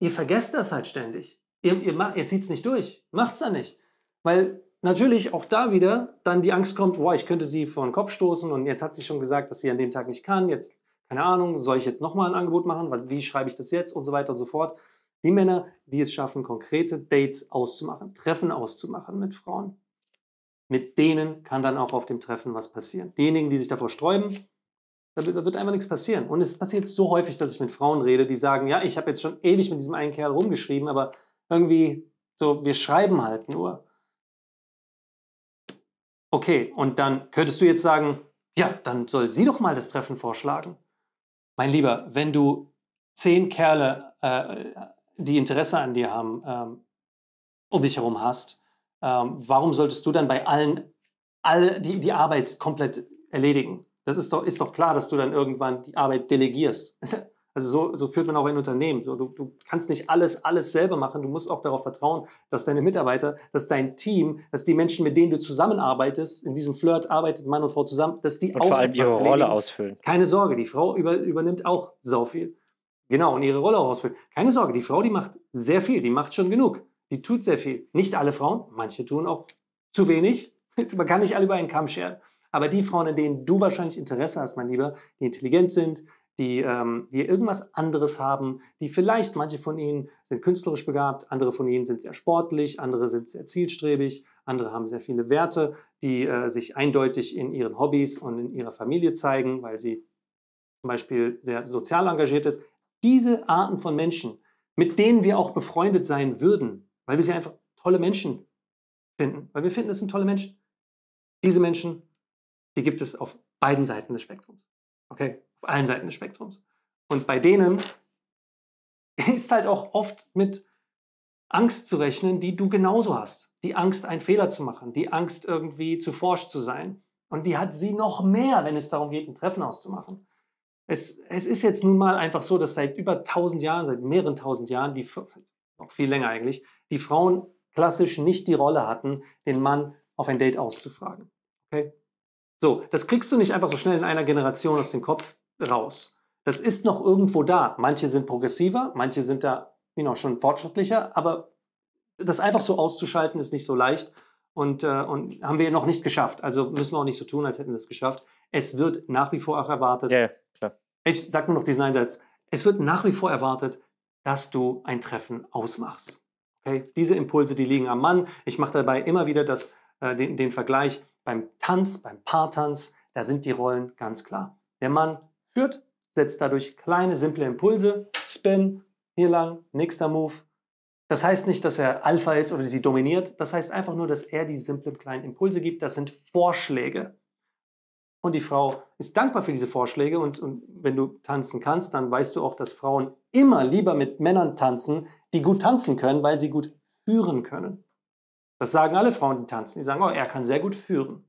ihr vergesst das halt ständig. Ihr, ihr, ihr zieht es nicht durch, macht es dann nicht. Weil natürlich auch da wieder dann die Angst kommt, boah, ich könnte sie vor den Kopf stoßen und jetzt hat sie schon gesagt, dass sie an dem Tag nicht kann, jetzt, keine Ahnung, soll ich jetzt nochmal ein Angebot machen, wie schreibe ich das jetzt und so weiter und so fort. Die Männer, die es schaffen, konkrete Dates auszumachen, Treffen auszumachen mit Frauen, mit denen kann dann auch auf dem Treffen was passieren. Diejenigen, die sich davor sträuben, da wird einfach nichts passieren. Und es passiert so häufig, dass ich mit Frauen rede, die sagen, ja, ich habe jetzt schon ewig mit diesem einen Kerl rumgeschrieben, aber irgendwie so, wir schreiben halt nur. Okay, und dann könntest du jetzt sagen, ja, dann soll sie doch mal das Treffen vorschlagen. Mein Lieber, wenn du zehn Kerle, äh, die Interesse an dir haben, ähm, um dich herum hast, ähm, warum solltest du dann bei allen all die, die Arbeit komplett erledigen? Das ist doch, ist doch klar, dass du dann irgendwann die Arbeit delegierst. Also so, so führt man auch ein Unternehmen. du, du kannst nicht alles, alles selber machen. Du musst auch darauf vertrauen, dass deine Mitarbeiter, dass dein Team, dass die Menschen, mit denen du zusammenarbeitest, in diesem Flirt arbeitet Mann und Frau zusammen, dass die und auch vor allem ihre Rolle ausfüllen. Keine Sorge, die Frau über, übernimmt auch so viel. Genau, und ihre Rolle auch ausfüllen. Keine Sorge, die Frau, die macht sehr viel, die macht schon genug. Die tut sehr viel. Nicht alle Frauen, manche tun auch zu wenig. Man kann nicht alle über einen Kamm scheren. Aber die Frauen, in denen du wahrscheinlich Interesse hast, mein Lieber, die intelligent sind, die, ähm, die irgendwas anderes haben, die vielleicht, manche von ihnen sind künstlerisch begabt, andere von ihnen sind sehr sportlich, andere sind sehr zielstrebig, andere haben sehr viele Werte, die äh, sich eindeutig in ihren Hobbys und in ihrer Familie zeigen, weil sie zum Beispiel sehr sozial engagiert ist. Diese Arten von Menschen, mit denen wir auch befreundet sein würden, weil wir sie einfach tolle Menschen finden, weil wir finden, es sind tolle Menschen. Diese Menschen die gibt es auf beiden Seiten des Spektrums. Okay, auf allen Seiten des Spektrums. Und bei denen ist halt auch oft mit Angst zu rechnen, die du genauso hast. Die Angst, einen Fehler zu machen, die Angst, irgendwie zu forsch zu sein. Und die hat sie noch mehr, wenn es darum geht, ein Treffen auszumachen. Es, es ist jetzt nun mal einfach so, dass seit über 1000 Jahren, seit mehreren tausend Jahren, die, noch viel länger eigentlich, die Frauen klassisch nicht die Rolle hatten, den Mann auf ein Date auszufragen. Okay? So, das kriegst du nicht einfach so schnell in einer Generation aus dem Kopf raus. Das ist noch irgendwo da. Manche sind progressiver, manche sind da genau, schon fortschrittlicher, aber das einfach so auszuschalten ist nicht so leicht und, äh, und haben wir noch nicht geschafft. Also müssen wir auch nicht so tun, als hätten wir es geschafft. Es wird nach wie vor auch erwartet. Ja, klar. Ich sage nur noch diesen Einsatz. Es wird nach wie vor erwartet, dass du ein Treffen ausmachst. Okay? Diese Impulse, die liegen am Mann. Ich mache dabei immer wieder das, äh, den, den Vergleich beim Tanz, beim Paartanz, da sind die Rollen ganz klar. Der Mann führt, setzt dadurch kleine, simple Impulse, Spin, hier lang, nächster Move. Das heißt nicht, dass er Alpha ist oder sie dominiert, das heißt einfach nur, dass er die simplen kleinen Impulse gibt. Das sind Vorschläge. Und die Frau ist dankbar für diese Vorschläge. Und, und, wenn du tanzen kannst, dann weißt du auch, dass Frauen immer lieber mit Männern tanzen, die gut tanzen können, weil sie gut führen können. Das sagen alle Frauen, die tanzen. Die sagen, oh, er kann sehr gut führen.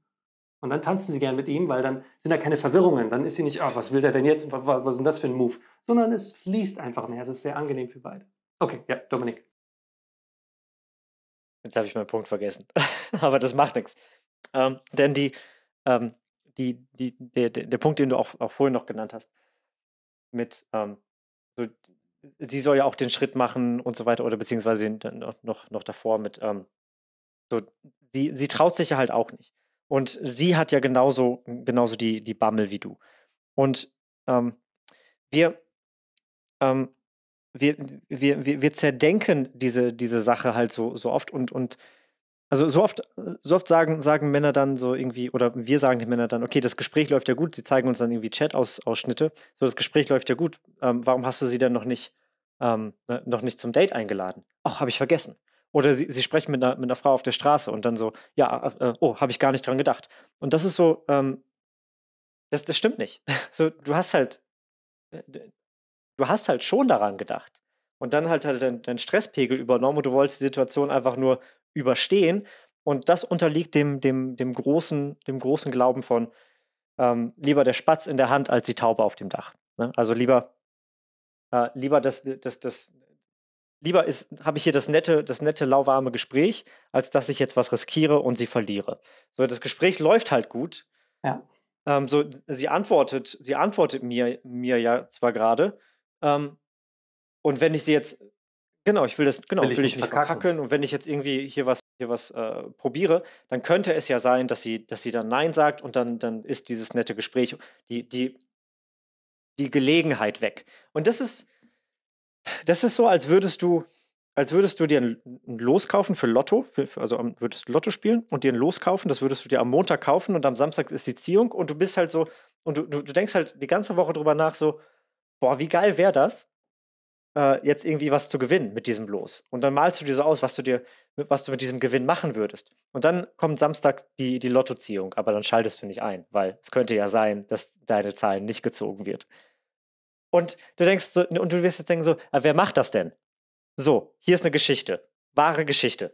Und dann tanzen sie gern mit ihm, weil dann sind da keine Verwirrungen. Dann ist sie nicht, oh, was will der denn jetzt? Was, was ist denn das für ein Move? Sondern es fließt einfach mehr. Es ist sehr angenehm für beide. Okay, ja, Dominik. Jetzt habe ich meinen Punkt vergessen. Aber das macht nichts. Ähm, denn die, ähm, die, die, der, der Punkt, den du auch, auch vorhin noch genannt hast, mit, ähm, so, sie soll ja auch den Schritt machen und so weiter, oder beziehungsweise noch, noch, noch davor mit, ähm, so, sie, sie traut sich ja halt auch nicht. Und sie hat ja genauso, genauso die, die Bammel wie du. Und ähm, wir, ähm, wir, wir, wir, wir zerdenken diese, diese Sache halt so, so oft und, und also so oft, so oft sagen, sagen Männer dann so irgendwie, oder wir sagen den Männern dann, okay, das Gespräch läuft ja gut, sie zeigen uns dann irgendwie Chat-Ausschnitte, so das Gespräch läuft ja gut, ähm, warum hast du sie dann noch nicht, ähm, ne, noch nicht zum Date eingeladen? Ach, habe ich vergessen. Oder sie, sie sprechen mit einer, mit einer Frau auf der Straße und dann so, ja, äh, äh oh, habe ich gar nicht dran gedacht. Und das ist so, ähm, das, das stimmt nicht. So, du hast halt, äh, du hast halt schon daran gedacht. Und dann halt halt deinen dein Stresspegel übernommen und du wolltest die Situation einfach nur überstehen. Und das unterliegt dem, dem, dem, großen, dem großen Glauben von ähm, lieber der Spatz in der Hand als die Taube auf dem Dach. Ne? Also lieber, äh, lieber das, das, das, lieber habe ich hier das nette, das nette, lauwarme Gespräch, als dass ich jetzt was riskiere und sie verliere. So, das Gespräch läuft halt gut. Ja. Ähm, so, sie antwortet, sie antwortet mir, mir ja zwar gerade. Ähm, und wenn ich sie jetzt, genau, ich will das, genau, will ich, ich nicht verkacken. verkacken. Und wenn ich jetzt irgendwie hier was, hier was äh, probiere, dann könnte es ja sein, dass sie, dass sie dann Nein sagt und dann, dann ist dieses nette Gespräch, die, die, die Gelegenheit weg. Und das ist, das ist so, als würdest du, als würdest du dir ein Los kaufen für Lotto, für, also ähm, würdest Lotto spielen und dir ein Los kaufen, das würdest du dir am Montag kaufen und am Samstag ist die Ziehung und du bist halt so, und du, du denkst halt die ganze Woche drüber nach, so, boah, wie geil wäre das, äh, jetzt irgendwie was zu gewinnen mit diesem Los. Und dann malst du dir so aus, was du dir, was du mit diesem Gewinn machen würdest. Und dann kommt Samstag die, die Lottoziehung, aber dann schaltest du nicht ein, weil es könnte ja sein, dass deine Zahlen nicht gezogen wird. Und du denkst so, und du wirst jetzt denken so, ah, wer macht das denn? So, hier ist eine Geschichte, wahre Geschichte.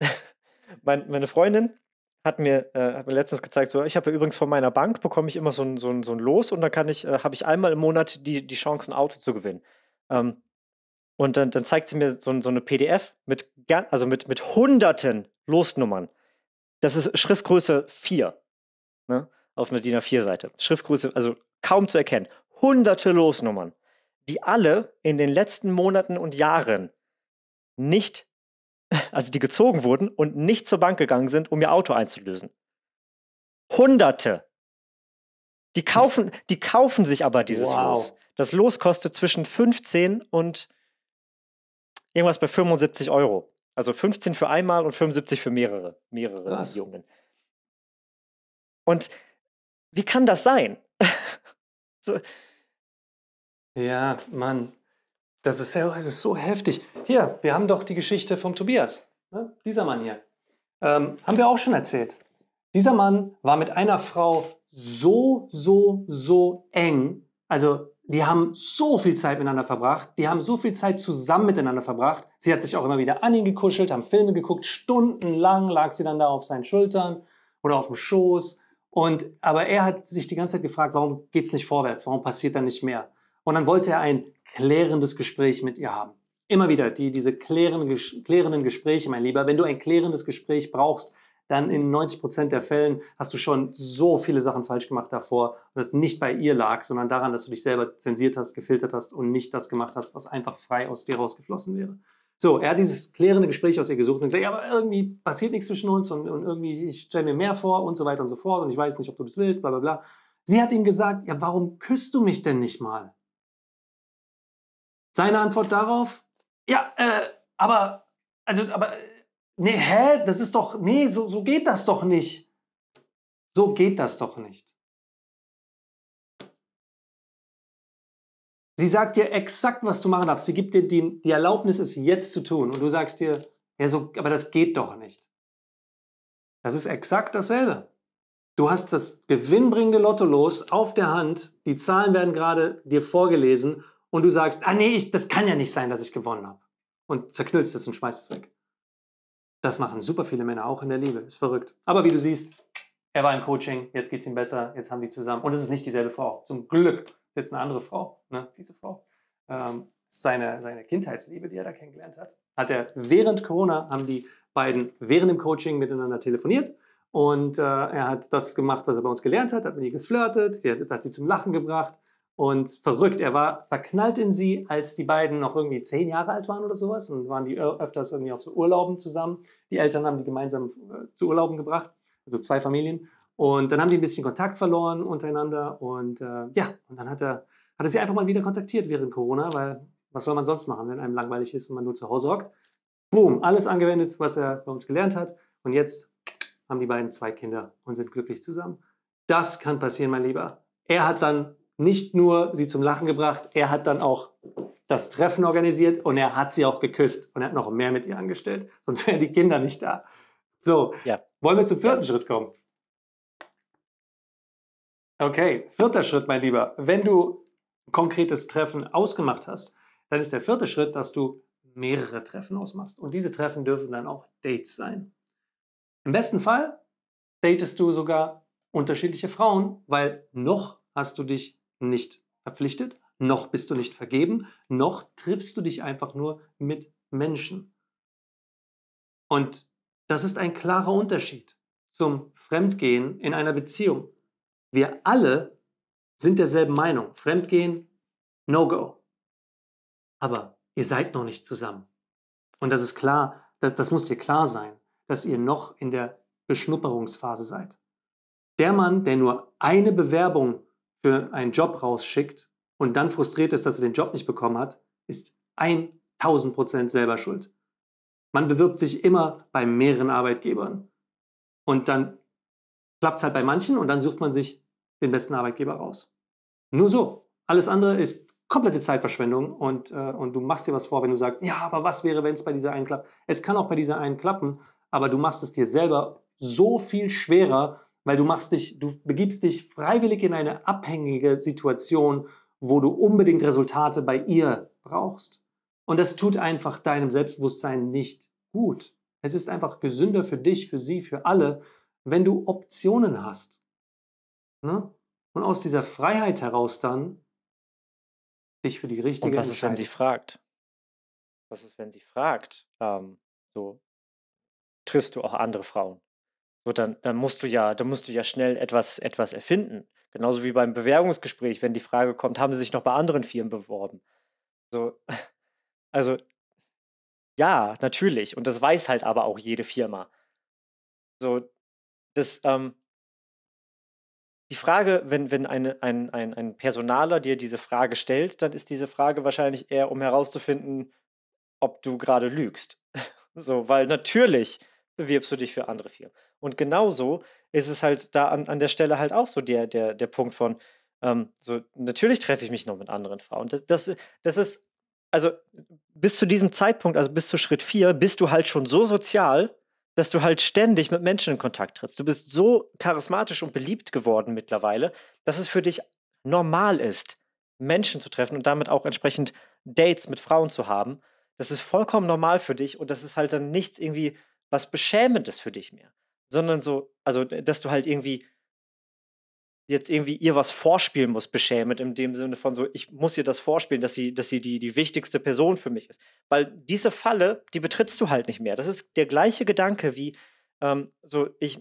Meine Freundin hat mir, äh, hat mir letztens gezeigt, so, ich habe ja übrigens von meiner Bank bekomme ich immer so ein, so ein, so ein Los und dann ich, äh, habe ich einmal im Monat die, die Chance, ein Auto zu gewinnen. Ähm, und dann, dann zeigt sie mir so, so eine PDF mit, also mit, mit hunderten Losnummern. Das ist Schriftgröße 4 ne? auf einer DIN A4-Seite. Schriftgröße, also kaum zu erkennen hunderte Losnummern, die alle in den letzten Monaten und Jahren nicht, also die gezogen wurden und nicht zur Bank gegangen sind, um ihr Auto einzulösen. Hunderte. Die kaufen, die kaufen sich aber dieses wow. Los. Das Los kostet zwischen 15 und irgendwas bei 75 Euro. Also 15 für einmal und 75 für mehrere, mehrere Krass. Millionen. Und wie kann das sein? so, ja, Mann. Das ist, ja, das ist so heftig. Hier, wir haben doch die Geschichte vom Tobias. Ne? Dieser Mann hier. Ähm, haben wir auch schon erzählt. Dieser Mann war mit einer Frau so, so, so eng. Also die haben so viel Zeit miteinander verbracht, die haben so viel Zeit zusammen miteinander verbracht. Sie hat sich auch immer wieder an ihn gekuschelt, haben Filme geguckt, stundenlang lag sie dann da auf seinen Schultern oder auf dem Schoß. Und, aber er hat sich die ganze Zeit gefragt, warum geht es nicht vorwärts, warum passiert da nicht mehr? Und dann wollte er ein klärendes Gespräch mit ihr haben. Immer wieder die, diese klärenden, klärenden Gespräche, mein Lieber. Wenn du ein klärendes Gespräch brauchst, dann in 90 Prozent der Fällen hast du schon so viele Sachen falsch gemacht davor und das nicht bei ihr lag, sondern daran, dass du dich selber zensiert hast, gefiltert hast und nicht das gemacht hast, was einfach frei aus dir rausgeflossen wäre. So, er hat dieses klärende Gespräch aus ihr gesucht und gesagt, ja, aber irgendwie passiert nichts zwischen uns und, und irgendwie, ich stelle mir mehr vor und so weiter und so fort und ich weiß nicht, ob du das willst, bla bla bla. Sie hat ihm gesagt, ja, warum küsst du mich denn nicht mal? Seine Antwort darauf? Ja, äh, aber, also, aber, äh, nee, hä? Das ist doch, nee, so, so geht das doch nicht. So geht das doch nicht. Sie sagt dir exakt, was du machen darfst. Sie gibt dir die, die Erlaubnis, es jetzt zu tun. Und du sagst dir, ja, so, aber das geht doch nicht. Das ist exakt dasselbe. Du hast das gewinnbringende Lotto los auf der Hand, die Zahlen werden gerade dir vorgelesen und du sagst, ah nee, ich, das kann ja nicht sein, dass ich gewonnen habe. Und zerknüllst es und schmeißt es weg. Das machen super viele Männer auch in der Liebe. Ist verrückt. Aber wie du siehst, er war im Coaching, jetzt geht es ihm besser, jetzt haben die zusammen. Und es ist nicht dieselbe Frau. Zum Glück ist jetzt eine andere Frau, ne? diese Frau. Ähm, seine, seine Kindheitsliebe, die er da kennengelernt hat, hat er während Corona, haben die beiden während dem Coaching miteinander telefoniert. Und äh, er hat das gemacht, was er bei uns gelernt hat, hat mit ihr geflirtet, die hat, hat sie zum Lachen gebracht. Und verrückt, er war verknallt in sie, als die beiden noch irgendwie zehn Jahre alt waren oder sowas. Und waren die öfters irgendwie auch zu Urlauben zusammen. Die Eltern haben die gemeinsam äh, zu Urlauben gebracht, also zwei Familien. Und dann haben die ein bisschen Kontakt verloren untereinander. Und äh, ja, und dann hat er, hat er sie einfach mal wieder kontaktiert während Corona, weil was soll man sonst machen, wenn einem langweilig ist und man nur zu Hause hockt? Boom, alles angewendet, was er bei uns gelernt hat. Und jetzt haben die beiden zwei Kinder und sind glücklich zusammen. Das kann passieren, mein Lieber. Er hat dann nicht nur sie zum Lachen gebracht, er hat dann auch das Treffen organisiert und er hat sie auch geküsst und er hat noch mehr mit ihr angestellt. Sonst wären die Kinder nicht da. So, ja. wollen wir zum vierten ja. Schritt kommen? Okay, vierter Schritt, mein Lieber. Wenn du ein konkretes Treffen ausgemacht hast, dann ist der vierte Schritt, dass du mehrere Treffen ausmachst. Und diese Treffen dürfen dann auch Dates sein. Im besten Fall datest du sogar unterschiedliche Frauen, weil noch hast du dich nicht verpflichtet, noch bist du nicht vergeben, noch triffst du dich einfach nur mit Menschen. Und das ist ein klarer Unterschied zum Fremdgehen in einer Beziehung. Wir alle sind derselben Meinung. Fremdgehen, No-Go. Aber ihr seid noch nicht zusammen. Und das ist klar, das, das muss dir klar sein, dass ihr noch in der Beschnupperungsphase seid. Der Mann, der nur eine Bewerbung für einen Job rausschickt und dann frustriert ist, dass er den Job nicht bekommen hat, ist 1000 Prozent selber schuld. Man bewirbt sich immer bei mehreren Arbeitgebern. Und dann klappt es halt bei manchen und dann sucht man sich den besten Arbeitgeber raus. Nur so. Alles andere ist komplette Zeitverschwendung und, äh, und du machst dir was vor, wenn du sagst, ja, aber was wäre, wenn es bei dieser einen klappt? Es kann auch bei dieser einen klappen, aber du machst es dir selber so viel schwerer, weil du machst dich, du begibst dich freiwillig in eine abhängige Situation, wo du unbedingt Resultate bei ihr brauchst. Und das tut einfach deinem Selbstbewusstsein nicht gut. Es ist einfach gesünder für dich, für sie, für alle, wenn du Optionen hast. Ne? Und aus dieser Freiheit heraus dann dich für die richtige Und was ist, wenn sie fragt? Was ist, wenn sie fragt? Ähm, so triffst du auch andere Frauen? So, dann, dann musst du ja, dann musst du ja schnell etwas, etwas erfinden. Genauso wie beim Bewerbungsgespräch, wenn die Frage kommt, haben sie sich noch bei anderen Firmen beworben? So, also, ja, natürlich. Und das weiß halt aber auch jede Firma. So, das, ähm, die Frage, wenn, wenn eine, ein, ein, ein Personaler dir diese Frage stellt, dann ist diese Frage wahrscheinlich eher, um herauszufinden, ob du gerade lügst. so, weil natürlich bewirbst du dich für andere Firmen. Und genauso ist es halt da an, an der Stelle halt auch so der, der, der Punkt von, ähm, so, natürlich treffe ich mich noch mit anderen Frauen. Das, das, das ist, also bis zu diesem Zeitpunkt, also bis zu Schritt 4, bist du halt schon so sozial, dass du halt ständig mit Menschen in Kontakt trittst. Du bist so charismatisch und beliebt geworden mittlerweile, dass es für dich normal ist, Menschen zu treffen und damit auch entsprechend Dates mit Frauen zu haben. Das ist vollkommen normal für dich und das ist halt dann nichts irgendwie was Beschämendes für dich mehr. Sondern so, also, dass du halt irgendwie jetzt irgendwie ihr was vorspielen musst, beschämend, in dem Sinne von so, ich muss ihr das vorspielen, dass sie, dass sie die, die wichtigste Person für mich ist. Weil diese Falle, die betrittst du halt nicht mehr. Das ist der gleiche Gedanke wie, ähm, so, ich,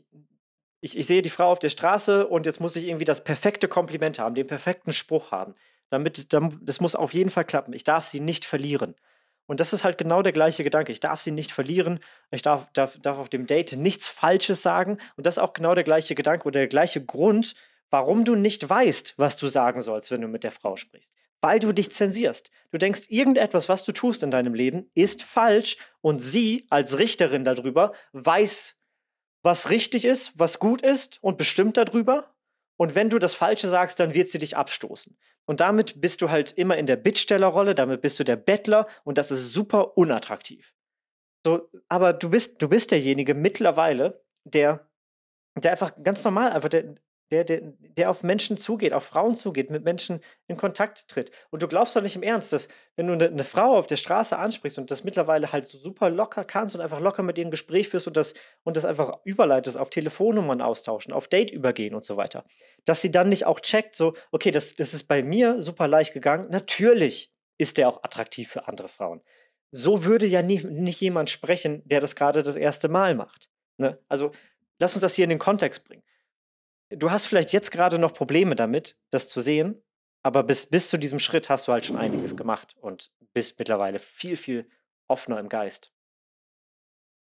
ich, ich sehe die Frau auf der Straße und jetzt muss ich irgendwie das perfekte Kompliment haben, den perfekten Spruch haben. Damit, das muss auf jeden Fall klappen. Ich darf sie nicht verlieren. Und das ist halt genau der gleiche Gedanke. Ich darf sie nicht verlieren. Ich darf, darf, darf auf dem Date nichts Falsches sagen. Und das ist auch genau der gleiche Gedanke oder der gleiche Grund, warum du nicht weißt, was du sagen sollst, wenn du mit der Frau sprichst. Weil du dich zensierst. Du denkst, irgendetwas, was du tust in deinem Leben, ist falsch. Und sie als Richterin darüber weiß, was richtig ist, was gut ist und bestimmt darüber. Und wenn du das Falsche sagst, dann wird sie dich abstoßen. Und damit bist du halt immer in der Bittstellerrolle, damit bist du der Bettler und das ist super unattraktiv. So, aber du bist, du bist derjenige mittlerweile, der, der einfach ganz normal, einfach der, der, der, der auf Menschen zugeht, auf Frauen zugeht, mit Menschen in Kontakt tritt. Und du glaubst doch nicht im Ernst, dass wenn du eine, eine Frau auf der Straße ansprichst und das mittlerweile halt so super locker kannst und einfach locker mit ihr ein Gespräch führst und das, und das einfach überleitest, auf Telefonnummern austauschen, auf Date übergehen und so weiter, dass sie dann nicht auch checkt, so, okay, das, das ist bei mir super leicht gegangen. Natürlich ist der auch attraktiv für andere Frauen. So würde ja nie, nicht jemand sprechen, der das gerade das erste Mal macht. Ne? Also lass uns das hier in den Kontext bringen du hast vielleicht jetzt gerade noch Probleme damit, das zu sehen, aber bis, bis zu diesem Schritt hast du halt schon einiges gemacht und bist mittlerweile viel, viel offener im Geist.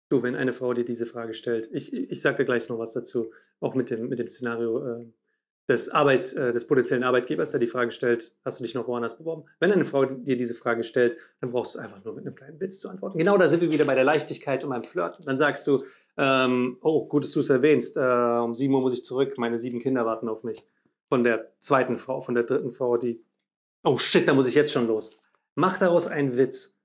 Du, wenn eine Frau dir diese Frage stellt, ich, ich sage dir gleich noch was dazu, auch mit dem, mit dem Szenario äh, des, Arbeit, äh, des potenziellen Arbeitgebers, der die Frage stellt, hast du dich noch woanders beworben? Wenn eine Frau dir diese Frage stellt, dann brauchst du einfach nur mit einem kleinen Witz zu antworten. Genau da sind wir wieder bei der Leichtigkeit und beim Flirt. Dann sagst du, ähm, oh, gut, dass du es erwähnst. Äh, um 7 Uhr muss ich zurück. Meine sieben Kinder warten auf mich. Von der zweiten Frau, von der dritten Frau, die. Oh shit, da muss ich jetzt schon los. Mach daraus einen Witz.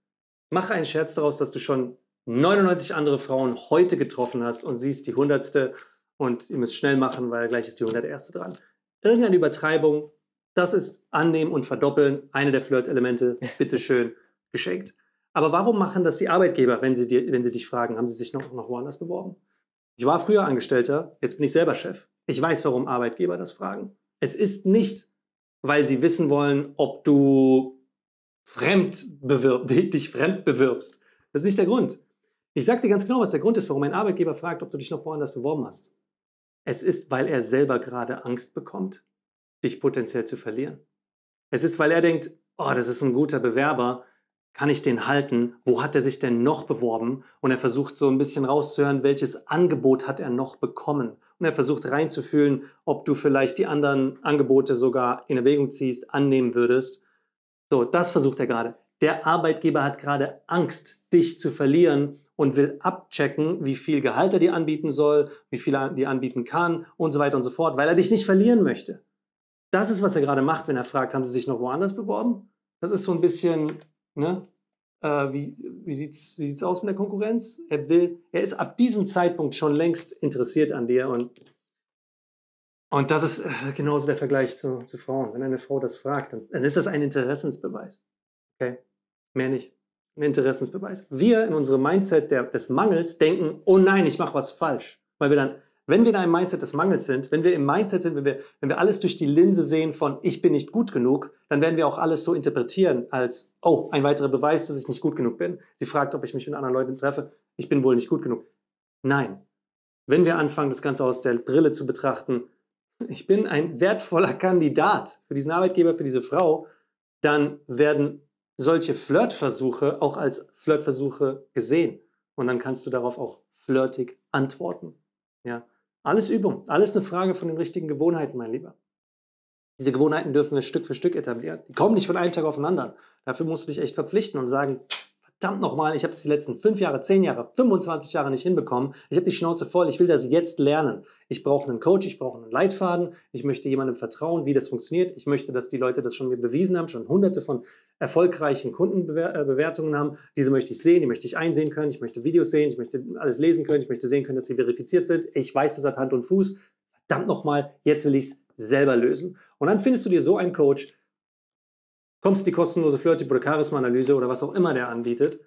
Mach einen Scherz daraus, dass du schon 99 andere Frauen heute getroffen hast und siehst die 100. und ihr müsst schnell machen, weil gleich ist die 101. dran. Irgendeine Übertreibung, das ist annehmen und verdoppeln, eine der Flirt-Elemente, bitteschön, geschenkt. Aber warum machen das die Arbeitgeber, wenn sie, dir, wenn sie dich fragen, haben sie sich noch, noch woanders beworben? Ich war früher Angestellter, jetzt bin ich selber Chef. Ich weiß, warum Arbeitgeber das fragen. Es ist nicht, weil sie wissen wollen, ob du fremd bewirb, dich fremd bewirbst. Das ist nicht der Grund. Ich sage dir ganz genau, was der Grund ist, warum ein Arbeitgeber fragt, ob du dich noch woanders beworben hast. Es ist, weil er selber gerade Angst bekommt, dich potenziell zu verlieren. Es ist, weil er denkt, oh, das ist ein guter Bewerber, kann ich den halten? Wo hat er sich denn noch beworben? Und er versucht so ein bisschen rauszuhören, welches Angebot hat er noch bekommen? Und er versucht reinzufühlen, ob du vielleicht die anderen Angebote sogar in Erwägung ziehst, annehmen würdest. So, das versucht er gerade. Der Arbeitgeber hat gerade Angst, dich zu verlieren und will abchecken, wie viel Gehalt er dir anbieten soll, wie viel er dir anbieten kann und so weiter und so fort, weil er dich nicht verlieren möchte. Das ist, was er gerade macht, wenn er fragt, haben sie sich noch woanders beworben? Das ist so ein bisschen Ne? Äh, wie, wie sieht es wie sieht's aus mit der Konkurrenz? Er, will, er ist ab diesem Zeitpunkt schon längst interessiert an dir und, und das ist äh, genauso der Vergleich zu, zu Frauen. Wenn eine Frau das fragt, dann, dann ist das ein Interessensbeweis. Okay? Mehr nicht. Ein Interessensbeweis. Wir in unserem Mindset der, des Mangels denken, oh nein, ich mache was falsch, weil wir dann wenn wir da im Mindset des Mangels sind, wenn wir im Mindset sind, wenn wir, wenn wir alles durch die Linse sehen von ich bin nicht gut genug, dann werden wir auch alles so interpretieren als, oh, ein weiterer Beweis, dass ich nicht gut genug bin. Sie fragt, ob ich mich mit anderen Leuten treffe. Ich bin wohl nicht gut genug. Nein. Wenn wir anfangen, das Ganze aus der Brille zu betrachten, ich bin ein wertvoller Kandidat für diesen Arbeitgeber, für diese Frau, dann werden solche Flirtversuche auch als Flirtversuche gesehen. Und dann kannst du darauf auch flirtig antworten. Ja. Alles Übung, alles eine Frage von den richtigen Gewohnheiten, mein Lieber. Diese Gewohnheiten dürfen wir Stück für Stück etablieren. Die kommen nicht von einem Tag aufeinander. Dafür musst du dich echt verpflichten und sagen, verdammt nochmal, ich habe das die letzten fünf Jahre, zehn Jahre, 25 Jahre nicht hinbekommen. Ich habe die Schnauze voll, ich will das jetzt lernen. Ich brauche einen Coach, ich brauche einen Leitfaden, ich möchte jemandem vertrauen, wie das funktioniert. Ich möchte, dass die Leute das schon mir bewiesen haben, schon hunderte von erfolgreichen Kundenbewertungen haben. Diese möchte ich sehen, die möchte ich einsehen können, ich möchte Videos sehen, ich möchte alles lesen können, ich möchte sehen können, dass sie verifiziert sind. Ich weiß, das hat Hand und Fuß. Verdammt nochmal, jetzt will ich es selber lösen. Und dann findest du dir so einen Coach, kommst die kostenlose Flirty oder Charisma-Analyse oder was auch immer der anbietet.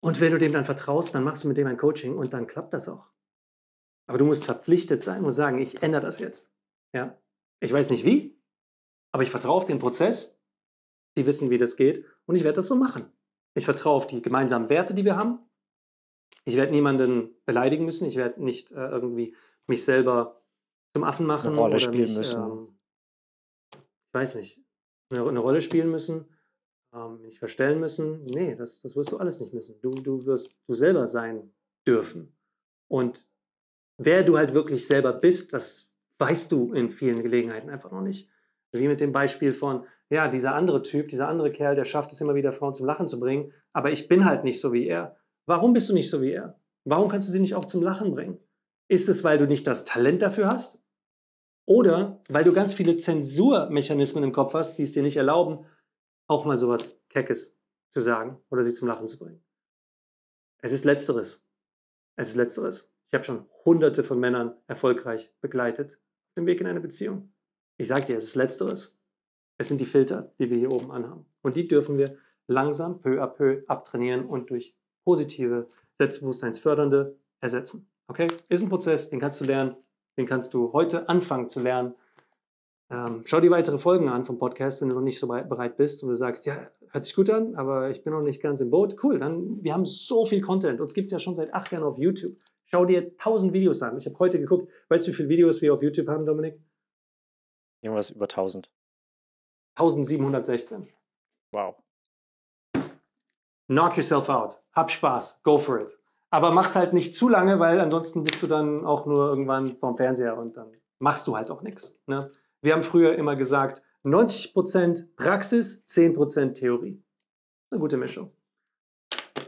Und wenn du dem dann vertraust, dann machst du mit dem ein Coaching und dann klappt das auch. Aber du musst verpflichtet sein, und sagen, ich ändere das jetzt. Ja? Ich weiß nicht wie, aber ich vertraue auf den Prozess. Die wissen, wie das geht und ich werde das so machen. Ich vertraue auf die gemeinsamen Werte, die wir haben. Ich werde niemanden beleidigen müssen. Ich werde nicht äh, irgendwie mich selber zum Affen machen. Eine Rolle oder spielen mich, müssen. Ähm, ich weiß nicht eine Rolle spielen müssen, ähm, nicht verstellen müssen. Nee, das, das wirst du alles nicht müssen. Du, du wirst du selber sein dürfen. Und wer du halt wirklich selber bist, das weißt du in vielen Gelegenheiten einfach noch nicht. Wie mit dem Beispiel von, ja, dieser andere Typ, dieser andere Kerl, der schafft es immer wieder, Frauen zum Lachen zu bringen, aber ich bin halt nicht so wie er. Warum bist du nicht so wie er? Warum kannst du sie nicht auch zum Lachen bringen? Ist es, weil du nicht das Talent dafür hast? Oder weil du ganz viele Zensurmechanismen im Kopf hast, die es dir nicht erlauben, auch mal sowas Keckes zu sagen oder sie zum Lachen zu bringen. Es ist letzteres. Es ist letzteres. Ich habe schon hunderte von Männern erfolgreich begleitet auf dem Weg in eine Beziehung. Ich sage dir, es ist letzteres. Es sind die Filter, die wir hier oben anhaben. Und die dürfen wir langsam, peu à peu abtrainieren und durch positive, selbstbewusstseinsfördernde ersetzen. Okay? Ist ein Prozess, den kannst du lernen. Den kannst du heute anfangen zu lernen. Ähm, schau dir weitere Folgen an vom Podcast, wenn du noch nicht so bereit bist und du sagst, ja, hört sich gut an, aber ich bin noch nicht ganz im Boot. Cool, dann wir haben so viel Content. Uns gibt es ja schon seit acht Jahren auf YouTube. Schau dir tausend Videos an. Ich habe heute geguckt. Weißt du, wie viele Videos wir auf YouTube haben, Dominik? Irgendwas über 1000. 1716. Wow. Knock yourself out. Hab Spaß. Go for it. Aber mach's halt nicht zu lange, weil ansonsten bist du dann auch nur irgendwann vorm Fernseher und dann machst du halt auch nichts. Ne? Wir haben früher immer gesagt, 90% Praxis, 10% Theorie. Eine gute Mischung.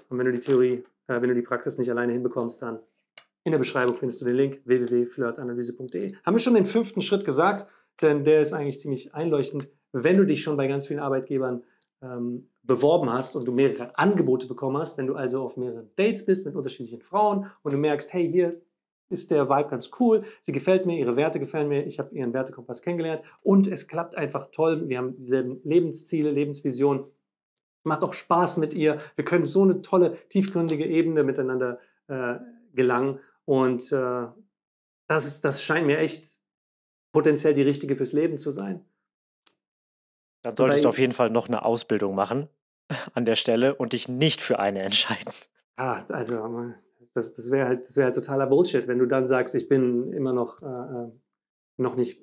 Und wenn du die Theorie, äh, wenn du die Praxis nicht alleine hinbekommst, dann in der Beschreibung findest du den Link www.flirtanalyse.de. Haben wir schon den fünften Schritt gesagt, denn der ist eigentlich ziemlich einleuchtend. Wenn du dich schon bei ganz vielen Arbeitgebern ähm, beworben hast und du mehrere Angebote bekommen hast, wenn du also auf mehreren Dates bist mit unterschiedlichen Frauen und du merkst, hey, hier ist der Vibe ganz cool, sie gefällt mir, ihre Werte gefallen mir, ich habe ihren Wertekompass kennengelernt und es klappt einfach toll, wir haben dieselben Lebensziele, Lebensvisionen, macht auch Spaß mit ihr, wir können so eine tolle, tiefgründige Ebene miteinander äh, gelangen und äh, das, ist, das scheint mir echt potenziell die richtige fürs Leben zu sein. Dann solltest du auf jeden Fall noch eine Ausbildung machen an der Stelle und dich nicht für eine entscheiden. Ja, also äh, das, das wäre halt, wär halt totaler Bullshit, wenn du dann sagst, ich bin immer noch, äh, äh, noch nicht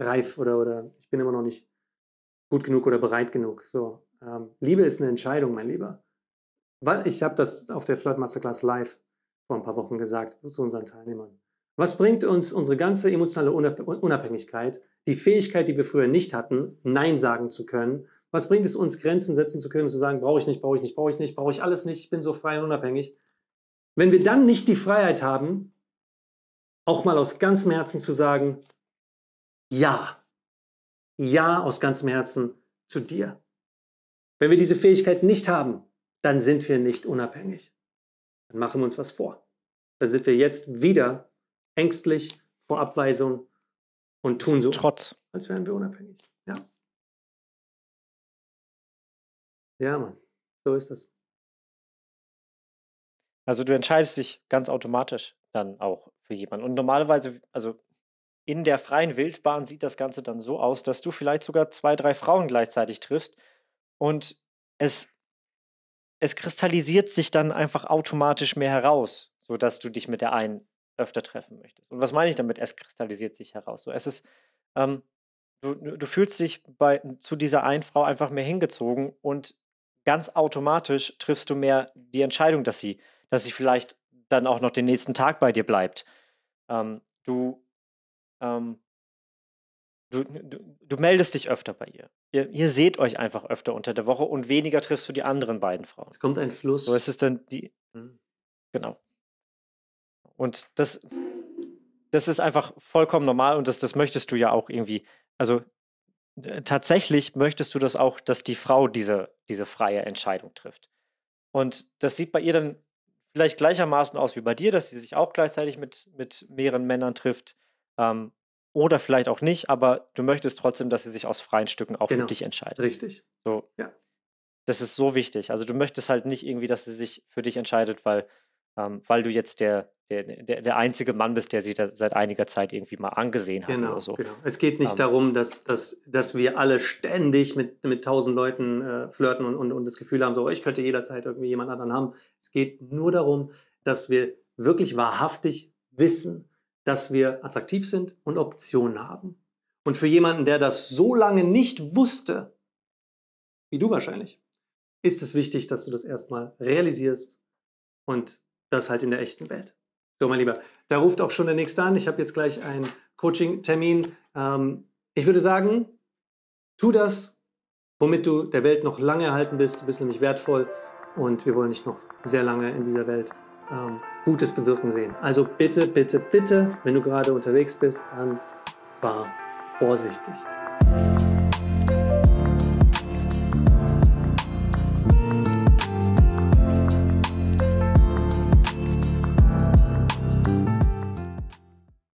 reif oder, oder ich bin immer noch nicht gut genug oder bereit genug. So, ähm, Liebe ist eine Entscheidung, mein Lieber. Weil ich habe das auf der Flirt Masterclass live vor ein paar Wochen gesagt zu unseren Teilnehmern. Was bringt uns unsere ganze emotionale Unabhängigkeit, die Fähigkeit, die wir früher nicht hatten, Nein sagen zu können? Was bringt es uns, Grenzen setzen zu können und zu sagen, brauche ich nicht, brauche ich nicht, brauche ich nicht, brauche ich alles nicht, ich bin so frei und unabhängig? Wenn wir dann nicht die Freiheit haben, auch mal aus ganzem Herzen zu sagen, ja, ja aus ganzem Herzen zu dir. Wenn wir diese Fähigkeit nicht haben, dann sind wir nicht unabhängig. Dann machen wir uns was vor. Dann sind wir jetzt wieder ängstlich vor Abweisung und tun so, Trotz. als wären wir unabhängig. Ja. Ja, Mann. So ist das. Also du entscheidest dich ganz automatisch dann auch für jemanden. Und normalerweise, also in der freien Wildbahn sieht das Ganze dann so aus, dass du vielleicht sogar zwei, drei Frauen gleichzeitig triffst und es, es kristallisiert sich dann einfach automatisch mehr heraus, sodass du dich mit der einen öfter treffen möchtest. Und was meine ich damit? Es kristallisiert sich heraus. So, es ist, ähm, du, du fühlst dich bei, zu dieser einen Frau einfach mehr hingezogen und ganz automatisch triffst du mehr die Entscheidung, dass sie, dass sie vielleicht dann auch noch den nächsten Tag bei dir bleibt. Ähm, du, ähm, du, du, du, meldest dich öfter bei ihr. ihr. ihr. seht euch einfach öfter unter der Woche und weniger triffst du die anderen beiden Frauen. Es kommt ein Fluss. So ist es dann die. Mhm. Genau. Und das, das ist einfach vollkommen normal und das, das möchtest du ja auch irgendwie. Also tatsächlich möchtest du das auch, dass die Frau diese, diese freie Entscheidung trifft. Und das sieht bei ihr dann vielleicht gleichermaßen aus wie bei dir, dass sie sich auch gleichzeitig mit, mit mehreren Männern trifft. Ähm, oder vielleicht auch nicht, aber du möchtest trotzdem, dass sie sich aus freien Stücken auch genau. für dich entscheidet. Richtig. So. Ja. Das ist so wichtig. Also du möchtest halt nicht irgendwie, dass sie sich für dich entscheidet, weil ähm, weil du jetzt der, der, der, der einzige Mann bist, der sich da seit einiger Zeit irgendwie mal angesehen hat genau, oder so. Genau. Es geht nicht ähm, darum, dass, dass, dass wir alle ständig mit, mit tausend Leuten äh, flirten und, und, und das Gefühl haben, so, oh, ich könnte jederzeit irgendwie jemand anderen haben. Es geht nur darum, dass wir wirklich wahrhaftig wissen, dass wir attraktiv sind und Optionen haben. Und für jemanden, der das so lange nicht wusste, wie du wahrscheinlich, ist es wichtig, dass du das erstmal realisierst und das halt in der echten Welt. So, mein Lieber, da ruft auch schon der Nächste an. Ich habe jetzt gleich einen Coaching-Termin. Ähm, ich würde sagen, tu das, womit du der Welt noch lange erhalten bist. Du bist nämlich wertvoll und wir wollen dich noch sehr lange in dieser Welt ähm, Gutes bewirken sehen. Also bitte, bitte, bitte, wenn du gerade unterwegs bist, dann war vorsichtig.